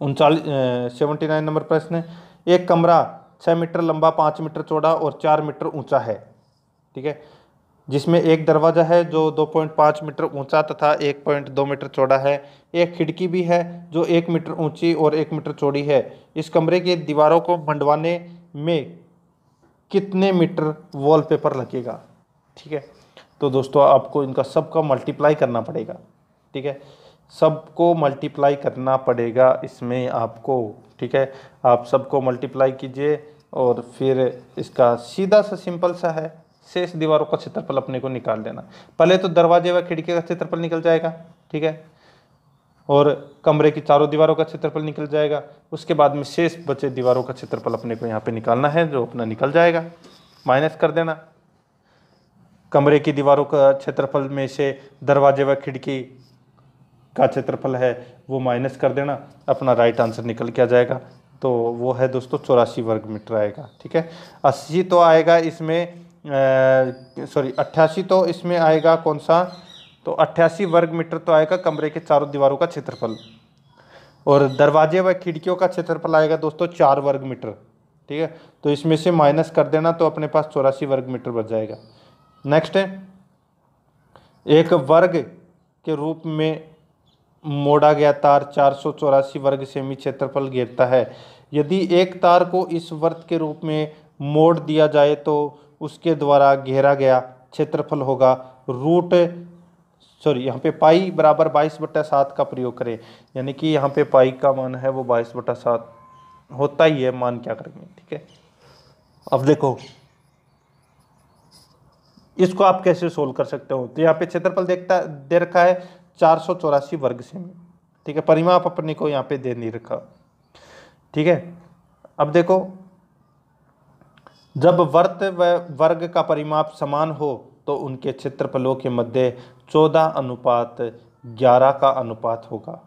Speaker 1: उनचालीस सेवेंटी नाइन नंबर प्रश्न एक कमरा छः मीटर लंबा पाँच मीटर चौड़ा और चार मीटर ऊँचा है ठीक है जिसमें एक दरवाजा है जो 2.5 मीटर ऊंचा तथा 1.2 मीटर चौड़ा है एक खिड़की भी है जो एक मीटर ऊंची और एक मीटर चौड़ी है इस कमरे के दीवारों को मंडवाने में कितने मीटर वॉलपेपर लगेगा ठीक है तो दोस्तों आपको इनका सबका मल्टीप्लाई करना पड़ेगा ठीक है सबको मल्टीप्लाई करना पड़ेगा इसमें आपको ठीक है आप सबको मल्टीप्लाई कीजिए और फिर इसका सीधा सा सिंपल सा है शेष दीवारों का क्षेत्रफल अपने को निकाल लेना पहले तो दरवाजे व खिड़की का क्षेत्रफल निकल जाएगा ठीक है और कमरे की चारों दीवारों का क्षेत्रफल निकल जाएगा उसके बाद में शेष बचे दीवारों का क्षेत्रफल अपने को यहाँ पे निकालना है जो अपना निकल जाएगा माइनस कर देना कमरे की दीवारों का क्षेत्रफल में से दरवाजे व खिड़की का क्षेत्रफल है वो माइनस कर देना अपना राइट आंसर निकल के आ जाएगा तो वो है दोस्तों चौरासी वर्ग मीटर आएगा ठीक है अस्सी तो आएगा इसमें सॉरी अट्ठासी तो इसमें आएगा कौन सा तो अट्ठासी वर्ग मीटर तो आएगा कमरे के चारों दीवारों का क्षेत्रफल और दरवाजे व खिड़कियों का क्षेत्रफल आएगा दोस्तों चार वर्ग मीटर ठीक है तो इसमें से माइनस कर देना तो अपने पास चौरासी वर्ग मीटर बच जाएगा नेक्स्ट है एक वर्ग के रूप में मोड़ा गया तार चार सौ चौरासी वर्ग सेमी क्षेत्रफल घेरता है यदि एक तार को इस वर्त के रूप में मोड़ दिया जाए तो उसके द्वारा घेरा गया क्षेत्रफल होगा रूट सॉरी यहाँ पे पाई बराबर बाईस बटा सात का प्रयोग करें यानी कि यहाँ पे पाई का मान है वो बाईस बटा सात होता ही है मान क्या करेंगे ठीक है अब देखो इसको आप कैसे सोल्व कर सकते हो तो यहाँ पे क्षेत्रफल देखता दे रखा है चार सौ चौरासी वर्ग सेमी ठीक है परिमाप अपने को यहाँ पे दे नहीं रखा ठीक है अब देखो जब वर्त व वर्ग का परिमाप समान हो तो उनके क्षेत्रफलों के मध्य चौदह अनुपात ग्यारह का अनुपात होगा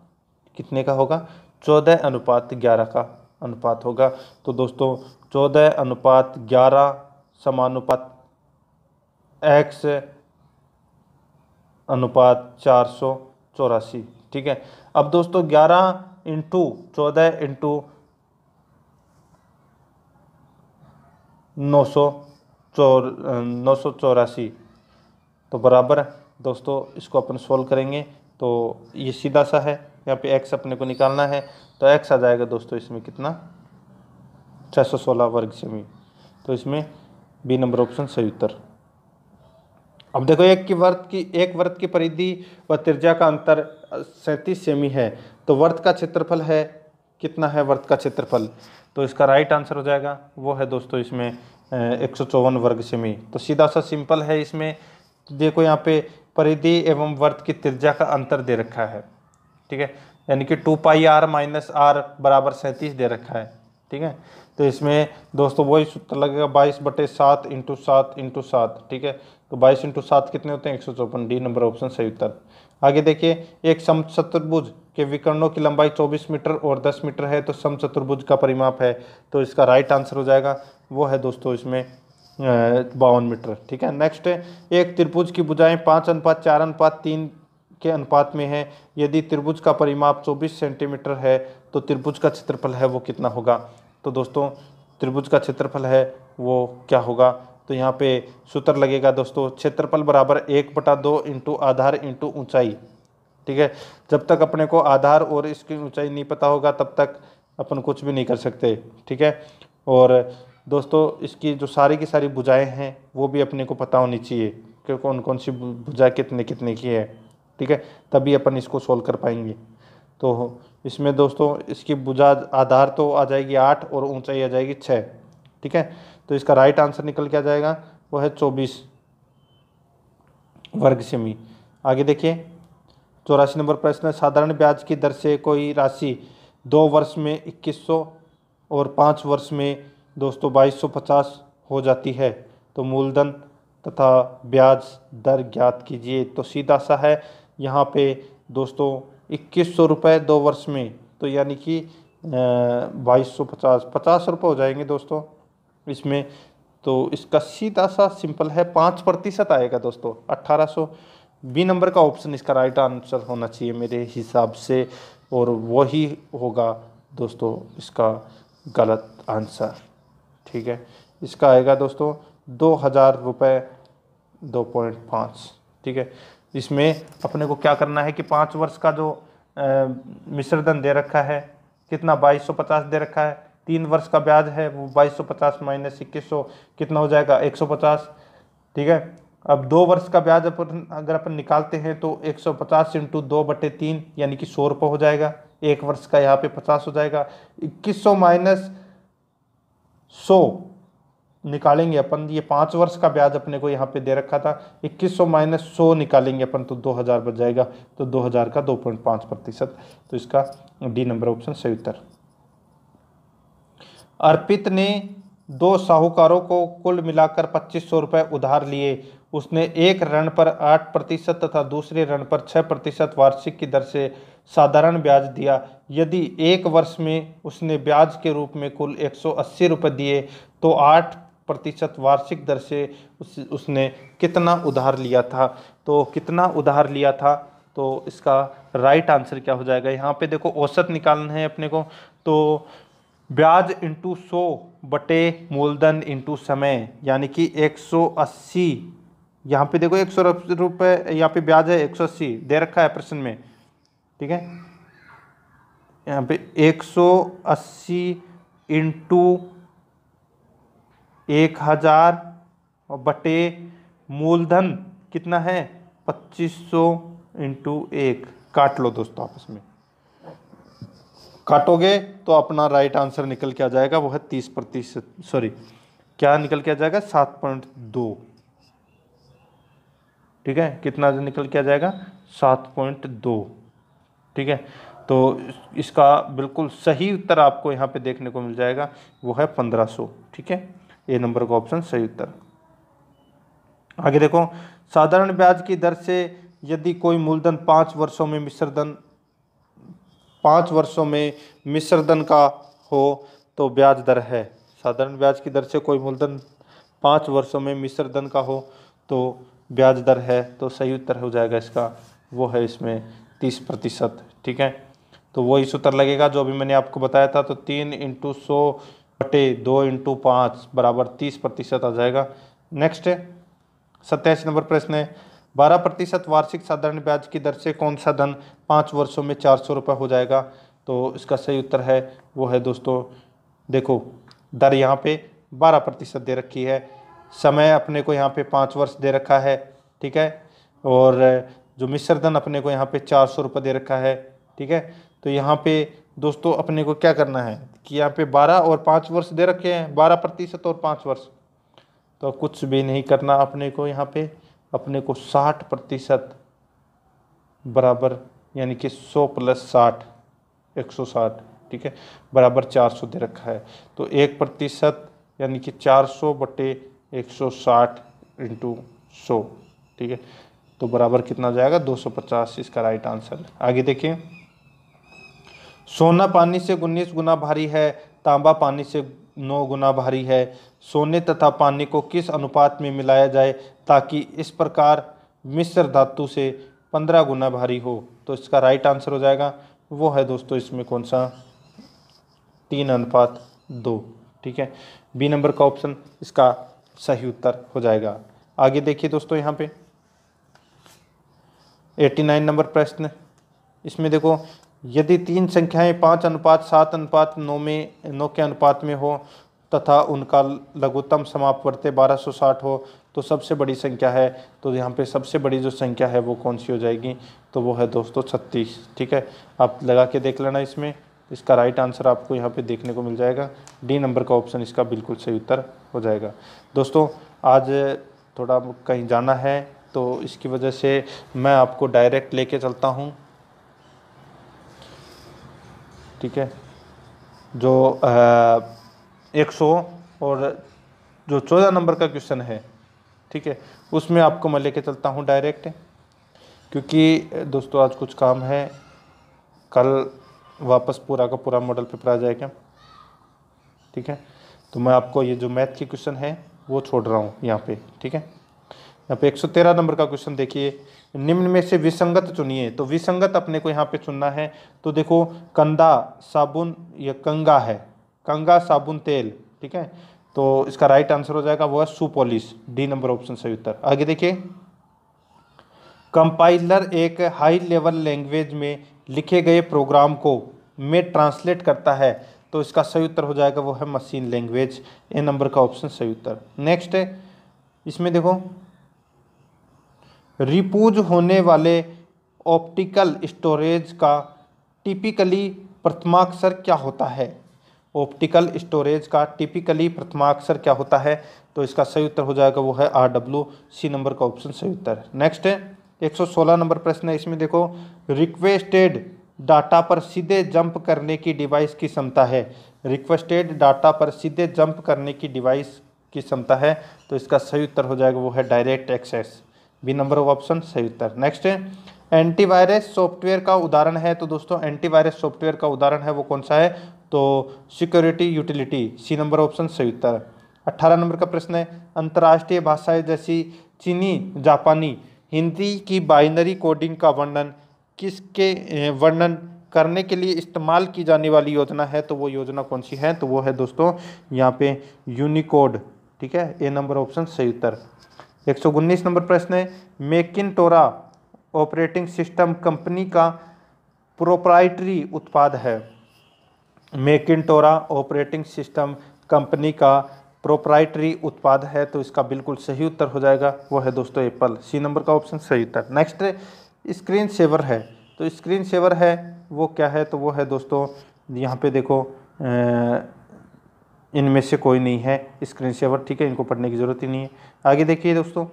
Speaker 1: कितने का होगा चौदह अनुपात ग्यारह का अनुपात होगा तो दोस्तों चौदह अनुपात ग्यारह समानुपात एक्स अनुपात चार सौ चौरासी ठीक है अब दोस्तों ग्यारह इंटू चौदह इंटू नौ सौ चौर नौ सौ चौरासी तो बराबर दोस्तों इसको अपन सोल्व करेंगे तो ये सीधा सा है यहाँ पे एक्स अपने को निकालना है तो एक्स आ जाएगा दोस्तों इसमें कितना छः सौ सोलह वर्ग सेमी तो इसमें बी नंबर ऑप्शन सही उत्तर अब देखो एक की वर्त की एक वर्त की परिधि व त्रिज्या का अंतर सैंतीस सेमी है तो वर्त का क्षेत्रफल है कितना है वर्त का क्षेत्रफल तो इसका राइट आंसर हो जाएगा वो है दोस्तों इसमें एक वर्ग सेमी तो सीधा सा सिंपल है इसमें देखो यहाँ पे परिधि एवं वर्त की त्रिज्या का अंतर दे रखा है ठीक है यानी कि two pi R minus R बराबर सैंतीस दे रखा है ठीक है तो इसमें दोस्तों वही सूत्र लगेगा बाईस बटे सात इंटू सात इंटू सात ठीक है तो बाईस इंटू सात कितने होते हैं एक सौ चौपन डी नंबर ऑप्शन सही उत्तर आगे देखिए एक समचतुर्भुज के विकर्णों की लंबाई 24 मीटर और 10 मीटर है तो समचतुर्भुज का परिमाप है तो इसका राइट आंसर हो जाएगा वो है दोस्तों इसमें बावन मीटर ठीक है नेक्स्ट है एक त्रिभुज की बुझाएँ पाँच अनुपात चार अनुपात तीन के अनुपात में है यदि त्रिभुज का परिमाप 24 सेंटीमीटर है तो त्रिभुज का क्षेत्रफल है वो कितना होगा तो दोस्तों त्रिभुज का क्षेत्रफल है वो क्या होगा तो यहाँ पे सूत्र लगेगा दोस्तों क्षेत्रफल बराबर एक बटा दो इंटू आधार इंटू ऊँचाई ठीक है जब तक अपने को आधार और इसकी ऊंचाई नहीं पता होगा तब तक अपन कुछ भी नहीं कर सकते ठीक है और दोस्तों इसकी जो सारी की सारी बुझाएँ हैं वो भी अपने को पता होनी चाहिए कि कौन कौन सी बुझाएँ कितने कितने की है ठीक है तभी अपन इसको सोल्व कर पाएंगे तो इसमें दोस्तों इसकी बुझा आधार तो आ जाएगी आठ और ऊंचाई आ जाएगी छः ठीक है तो इसका राइट आंसर निकल के आ जाएगा वो है चौबीस वर्ग सेमी आगे देखिए चौरासी नंबर प्रश्न है साधारण ब्याज की दर से कोई राशि दो वर्ष में इक्कीस सौ और पाँच वर्ष में दोस्तों बाईस सौ पचास हो जाती है तो मूलधन तथा ब्याज दर ज्ञात कीजिए तो सीधा सा है यहाँ पे दोस्तों इक्कीस सौ रुपये दो वर्ष में तो यानी कि बाईस सौ पचास पचास रुपये हो जाएंगे दोस्तों इसमें तो इसका सीधा सा सिंपल है पाँच प्रतिशत आएगा दोस्तों अट्ठारह सौ बी नंबर का ऑप्शन इसका राइट आंसर होना चाहिए मेरे हिसाब से और वही होगा दोस्तों इसका गलत आंसर ठीक है इसका आएगा दोस्तों दो हज़ार रुपये दो पॉइंट पाँच ठीक है इसमें अपने को क्या करना है कि पाँच वर्ष का जो मिश्रधन दे रखा है कितना बाईस सौ पचास दे रखा है तीन वर्ष का ब्याज है वो बाईस सौ पचास माइनस इक्कीस सौ कितना हो जाएगा एक सौ पचास ठीक है अब दो वर्ष का ब्याज अपन अगर अपन निकालते हैं तो एक सौ पचास इंटू दो बटे तीन यानी कि सौ रुपये हो जाएगा एक वर्ष का यहाँ पे पचास हो जाएगा इक्कीस सौ माइनस सौ निकालेंगे अपन ये पाँच वर्ष का ब्याज अपने को यहाँ पे दे रखा था इक्कीस सौ माइनस सौ निकालेंगे अपन तो दो हज़ार बच जाएगा तो दो हज़ार का दो पॉइंट पाँच प्रतिशत तो इसका डी नंबर ऑप्शन सही उत्तर अर्पित ने दो साहूकारों को कुल मिलाकर पच्चीस सौ रुपये उधार लिए उसने एक ऋण पर आठ प्रतिशत तथा दूसरे ऋण पर छः प्रतिशत वार्षिक की दर से साधारण ब्याज दिया यदि एक वर्ष में उसने ब्याज के रूप में कुल एक सौ अस्सी रुपये दिए तो आठ प्रतिशत वार्षिक दर से उस उसने कितना उधार लिया था तो कितना उधार लिया था तो इसका राइट आंसर क्या हो जाएगा यहाँ पे देखो औसत निकालना है अपने को तो ब्याज इंटू सौ बटे मूलधन इंटू समय यानी कि 180 सौ अस्सी यहाँ पर देखो एक सौ रुपये यहाँ पे ब्याज है 180 दे रखा है प्रश्न में ठीक है यहाँ पे 180 सौ अस्सी इंटू एक हज़ार और बटे मूलधन कितना है 2500 सौ इंटू एक काट लो दोस्तों आपस में काटोगे तो अपना राइट आंसर निकल के आ जाएगा वह तीस प्रतिशत सॉरी क्या निकल के आ जाएगा सात पॉइंट दो ठीक है कितना निकल के आ जाएगा सात पॉइंट दो ठीक है तो इसका बिल्कुल सही उत्तर आपको यहाँ पे देखने को मिल जाएगा वो है पंद्रह सौ ठीक है ए नंबर का ऑप्शन सही उत्तर आगे देखो साधारण ब्याज की दर से यदि कोई मूलधन पाँच वर्षों में मिश्रधन पाँच वर्षों में मिश्रधन का हो तो ब्याज दर है साधारण ब्याज की दर से कोई मूलधन पाँच वर्षों में मिश्रधन का हो तो ब्याज दर है तो सही उत्तर हो जाएगा इसका वो है इसमें तीस प्रतिशत ठीक है तो वही सूत्र लगेगा जो अभी मैंने आपको बताया था तो तीन इंटू सौ बटे दो इंटू पाँच बराबर तीस प्रतिशत आ जाएगा नेक्स्ट सत्ताईस नंबर प्रश्न है बारह प्रतिशत वार्षिक साधारण ब्याज की दर से कौन सा धन पाँच वर्षों में चार सौ रुपये हो जाएगा तो इसका सही उत्तर है वो है दोस्तों देखो दर यहाँ पे बारह प्रतिशत दे रखी है समय अपने को यहाँ पे पाँच वर्ष दे रखा है ठीक है और जो मिश्र धन अपने को यहाँ पे चार सौ रुपये दे रखा है ठीक है तो यहाँ पे दोस्तों अपने को क्या करना है कि यहाँ पे बारह और पाँच वर्ष दे रखे हैं बारह प्रतिशत और पाँच वर्ष तो कुछ भी नहीं करना अपने को यहाँ पर अपने को 60 प्रतिशत बराबर यानी कि 100 प्लस 60 160 ठीक है बराबर 400 दे रखा है तो एक प्रतिशत यानी कि 400 बटे एक इंटू सौ ठीक है तो बराबर कितना जाएगा 250 इसका राइट आंसर आगे देखें सोना पानी से उन्नीस गुना भारी है तांबा पानी से नौ गुना भारी है सोने तथा पानी को किस अनुपात में मिलाया जाए ताकि इस प्रकार मिश्र धातु से पंद्रह गुना भारी हो तो इसका राइट आंसर हो जाएगा वो है दोस्तों इसमें कौन सा तीन अनुपात दो ठीक है बी नंबर का ऑप्शन इसका सही उत्तर हो जाएगा आगे देखिए दोस्तों यहाँ पे 89 नंबर प्रश्न इसमें देखो यदि तीन संख्याएं पाँच अनुपात सात अनुपात नौ में नौ के अनुपात में हो तथा उनका लघुतम सौ साठ हो तो सबसे बड़ी संख्या है तो यहाँ पे सबसे बड़ी जो संख्या है वो कौन सी हो जाएगी तो वो है दोस्तों छत्तीस ठीक है आप लगा के देख लेना इसमें इसका राइट आंसर आपको यहाँ पे देखने को मिल जाएगा डी नंबर का ऑप्शन इसका बिल्कुल सही उत्तर हो जाएगा दोस्तों आज थोड़ा कहीं जाना है तो इसकी वजह से मैं आपको डायरेक्ट लेके चलता हूँ ठीक है जो एक सौ और जो चौदह नंबर का क्वेश्चन है ठीक है उसमें आपको मैं लेके चलता हूँ डायरेक्ट क्योंकि दोस्तों आज कुछ काम है कल वापस पूरा का पूरा मॉडल पेपर आ जाएगा ठीक है तो मैं आपको ये जो मैथ के क्वेश्चन है वो छोड़ रहा हूँ यहाँ पे ठीक है यहाँ पे तेरह नंबर का क्वेश्चन देखिए निम्न में से विसंगत चुनिए तो विसंगत अपने को यहाँ पे चुनना है तो देखो कंदा साबुन या कंगा है कंगा साबुन तेल ठीक है तो इसका राइट आंसर हो जाएगा वो है सुपोलिस डी नंबर ऑप्शन सही उत्तर आगे देखिए कंपाइलर एक हाई लेवल लैंग्वेज में लिखे गए प्रोग्राम को में ट्रांसलेट करता है तो इसका सही उत्तर हो जाएगा वो है मशीन लैंग्वेज ए नंबर का ऑप्शन सही उत्तर नेक्स्ट है इसमें देखो रिपूज होने वाले ऑप्टिकल स्टोरेज का टिपिकली प्रथमाक्षर क्या होता है ऑप्टिकल स्टोरेज का टिपिकली प्रथमाक्षर क्या होता है तो इसका सही उत्तर हो जाएगा वो है आर डब्ल्यू सी नंबर का ऑप्शन सही उत्तर नेक्स्ट है 116 नंबर प्रश्न है इसमें देखो रिक्वेस्टेड डाटा पर सीधे जंप करने की डिवाइस की क्षमता है रिक्वेस्टेड डाटा पर सीधे जंप करने की डिवाइस की क्षमता है तो इसका सही उत्तर हो जाएगा वो है direct access B number of option सही उत्तर नेक्स्ट एंटीवायरस सॉफ्टवेयर का उदाहरण है तो दोस्तों एंटीवायरस सॉफ्टवेयर का उदाहरण है वो कौन सा है तो security utility C number option सही उत्तर अट्ठारह नंबर का प्रश्न है अंतर्राष्ट्रीय भाषाएं जैसी चीनी जापानी हिंदी की बाइनरी कोडिंग का वर्णन किसके वर्णन करने के लिए इस्तेमाल की जाने वाली योजना है तो वो योजना कौन सी है तो वो है दोस्तों यहाँ पे यूनिकोड ठीक है ए नंबर ऑप्शन सही उत्तर एक सौ उन्नीस नंबर प्रश्न है Macintosh operating system company का प्रोप्राइटरी उत्पाद है Macintosh operating system company का प्रोप्राइटरी उत्पाद है तो इसका बिल्कुल सही उत्तर हो जाएगा वो है दोस्तों एप्पल सी नंबर का ऑप्शन सही उत्तर नेक्स्ट स्क्रीन सेवर है तो स्क्रीन सेवर है वो क्या है तो वो है दोस्तों यहाँ पे देखो इनमें से कोई नहीं है स्क्रीन सेवर ठीक है इनको पढ़ने की ज़रूरत ही नहीं है आगे देखिए दोस्तों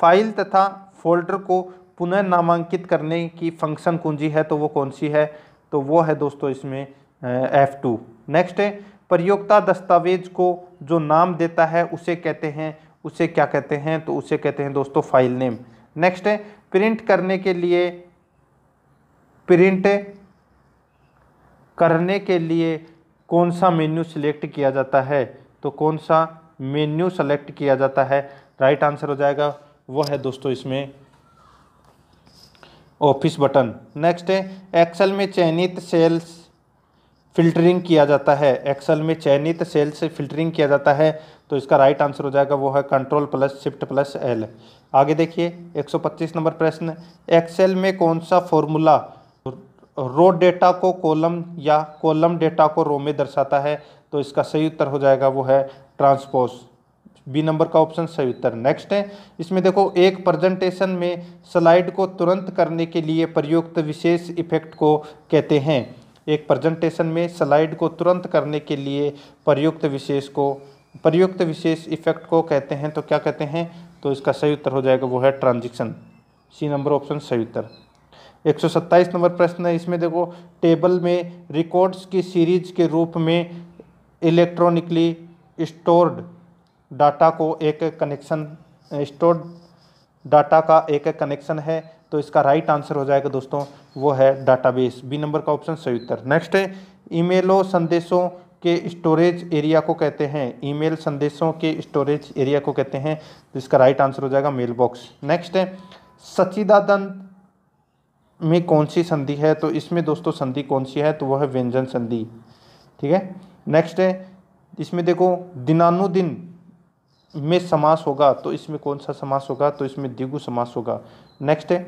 Speaker 1: फाइल तथा फोल्डर को पुनः नामांकित करने की फंक्शन कुंजी है तो वो कौन सी है तो वो है दोस्तों इसमें एफ़ टू नेक्स्ट है प्रयोगता दस्तावेज को जो नाम देता है उसे कहते हैं उसे क्या कहते हैं तो उसे कहते हैं दोस्तों फाइल नेम नेक्स्ट है प्रिंट करने के लिए प्रिंट करने के लिए कौन सा मेन्यू सिलेक्ट किया जाता है तो कौन सा मेन्यू सेलेक्ट किया जाता है राइट आंसर हो जाएगा वो है दोस्तों इसमें ऑफिस बटन नेक्स्ट है एक्सेल में चयनित सेल्स फिल्टरिंग किया जाता है एक्सेल में चयनित सेल्स फिल्टरिंग किया जाता है तो इसका राइट आंसर हो जाएगा वो है control plus shift plus L आगे देखिए 125 नंबर प्रश्न एक्सेल में कौन सा फॉर्मूला रो डेटा को कॉलम या कॉलम डेटा को रो में दर्शाता है तो इसका सही उत्तर हो जाएगा वो है ट्रांसपोज बी नंबर का ऑप्शन सही उत्तर नेक्स्ट है इसमें देखो एक प्रेजेंटेशन में स्लाइड को तुरंत करने के लिए प्रयुक्त विशेष इफेक्ट को कहते हैं एक प्रेजेंटेशन में स्लाइड को तुरंत करने के लिए प्रयुक्त विशेष को प्रयुक्त विशेष इफेक्ट को कहते हैं तो क्या कहते हैं तो इसका सही उत्तर हो जाएगा वो है ट्रांजिक्शन सी नंबर ऑप्शन सही उत्तर 127 नंबर प्रश्न है इसमें देखो टेबल में रिकॉर्ड्स की सीरीज के रूप में इलेक्ट्रॉनिकली स्टोर्ड डाटा को एक कनेक्शन स्टोर्ड डाटा का एक कनेक्शन है तो इसका राइट आंसर हो जाएगा दोस्तों वो है डाटाबेस बी नंबर का ऑप्शन सही उत्तर नेक्स्ट है ईमेलों संदेशों के स्टोरेज एरिया को कहते हैं ईमेल संदेशों के स्टोरेज एरिया को कहते हैं तो इसका राइट आंसर हो जाएगा मेल बॉक्स नेक्स्ट है सचिदानंद में कौन सी संधि है तो इसमें दोस्तों संधि कौन सी है तो वह है व्यंजन संधि ठीक है नेक्स्ट है इसमें देखो दिनानुदिन में समास होगा तो इसमें कौन सा समास होगा तो इसमें दिगु समास होगा नेक्स्ट है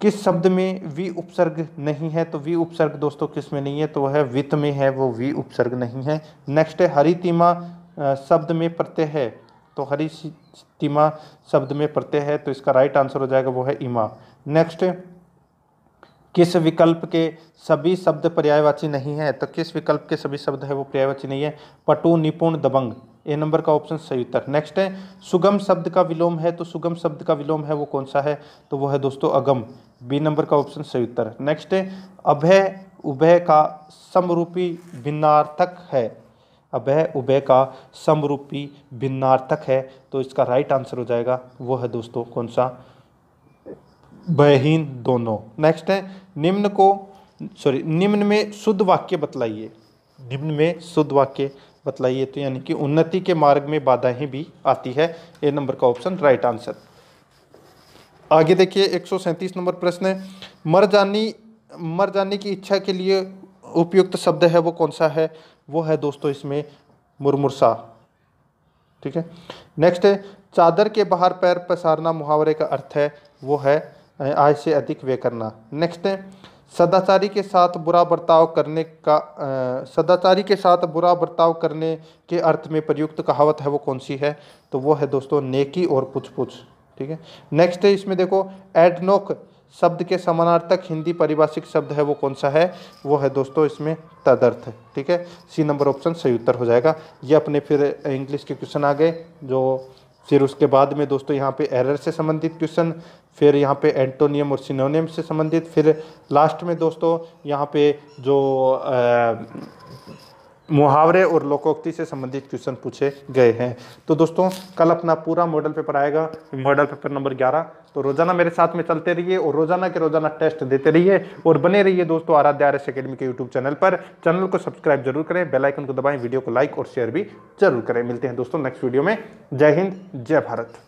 Speaker 1: किस शब्द में वी उपसर्ग नहीं है तो वी उपसर्ग दोस्तों किस में नहीं है तो वह है वित्त में है वो वी उपसर्ग नहीं है नेक्स्ट है हरितिमा शब्द में प्रत्यय है तो हरी शब्द में प्रत्यय है तो इसका राइट आंसर हो जाएगा वो है इमा नेक्स्ट किस विकल्प के सभी शब्द पर्यायवाची नहीं है तो किस विकल्प के सभी शब्द है वो पर्यायवाची नहीं है पटु निपुण दबंग ए नंबर का ऑप्शन सही उत्तर नेक्स्ट है सुगम शब्द का विलोम है तो सुगम शब्द का विलोम है वो कौन सा है तो वो है दोस्तों अगम बी नंबर का ऑप्शन सही उत्तर नेक्स्ट है अभय उभय का समरूपी भिन्नार्थक है अभय उभय का समरूपी भिन्नार्थक है तो इसका राइट आंसर हो जाएगा वो है दोस्तों कौन सा भयहीन दोनों नेक्स्ट है निम्न को सॉरी निम्न में शुद्ध वाक्य बतलाइए निम्न में शुद्ध वाक्य बतलाइए तो यानी कि उन्नति के मार्ग में बाधाएं भी आती है ए नंबर का ऑप्शन राइट आंसर आगे देखिए एक नंबर प्रश्न है मर जानी मर जाने की इच्छा के लिए उपयुक्त शब्द है वो कौन सा है वो है दोस्तों इसमें मुरमुरसा ठीक है नेक्स्ट है चादर के बाहर पैर पसारना मुहावरे का अर्थ है वो है आय से अधिक व्यय करना नेक्स्ट है सदाचारी के साथ बुरा बर्ताव करने का आ, सदाचारी के साथ बुरा बर्ताव करने के अर्थ में प्रयुक्त कहावत है वो कौन सी है तो वो है दोस्तों नेकी और पुछ पुछ ठीक है नेक्स्ट है इसमें देखो एडनोक शब्द के समानार्थक हिंदी परिभाषिक शब्द है वो कौन सा है वो है दोस्तों इसमें तदर्थ ठीक है सी नंबर ऑप्शन सही उत्तर हो जाएगा ये अपने फिर इंग्लिश के क्वेश्चन आ गए जो फिर उसके बाद में दोस्तों यहाँ पे एरर से संबंधित क्वेश्चन फिर यहाँ पे एंटोनियम और सिनोनियम से संबंधित फिर लास्ट में दोस्तों यहाँ पे जो आ, मुहावरे और लोकोक्ति से संबंधित क्वेश्चन पूछे गए हैं तो दोस्तों कल अपना पूरा मॉडल पेपर आएगा मॉडल पेपर नंबर 11 तो रोजाना मेरे साथ में चलते रहिए और रोजाना के रोजाना टेस्ट देते रहिए और बने रहिए दोस्तों आराध्य आर एस अकेडमी के यूट्यूब चैनल पर चैनल को सब्सक्राइब जरूर करें बेलाइकन को दबाएं वीडियो को लाइक और शेयर भी जरूर करें मिलते हैं दोस्तों नेक्स्ट वीडियो में जय हिंद जय भारत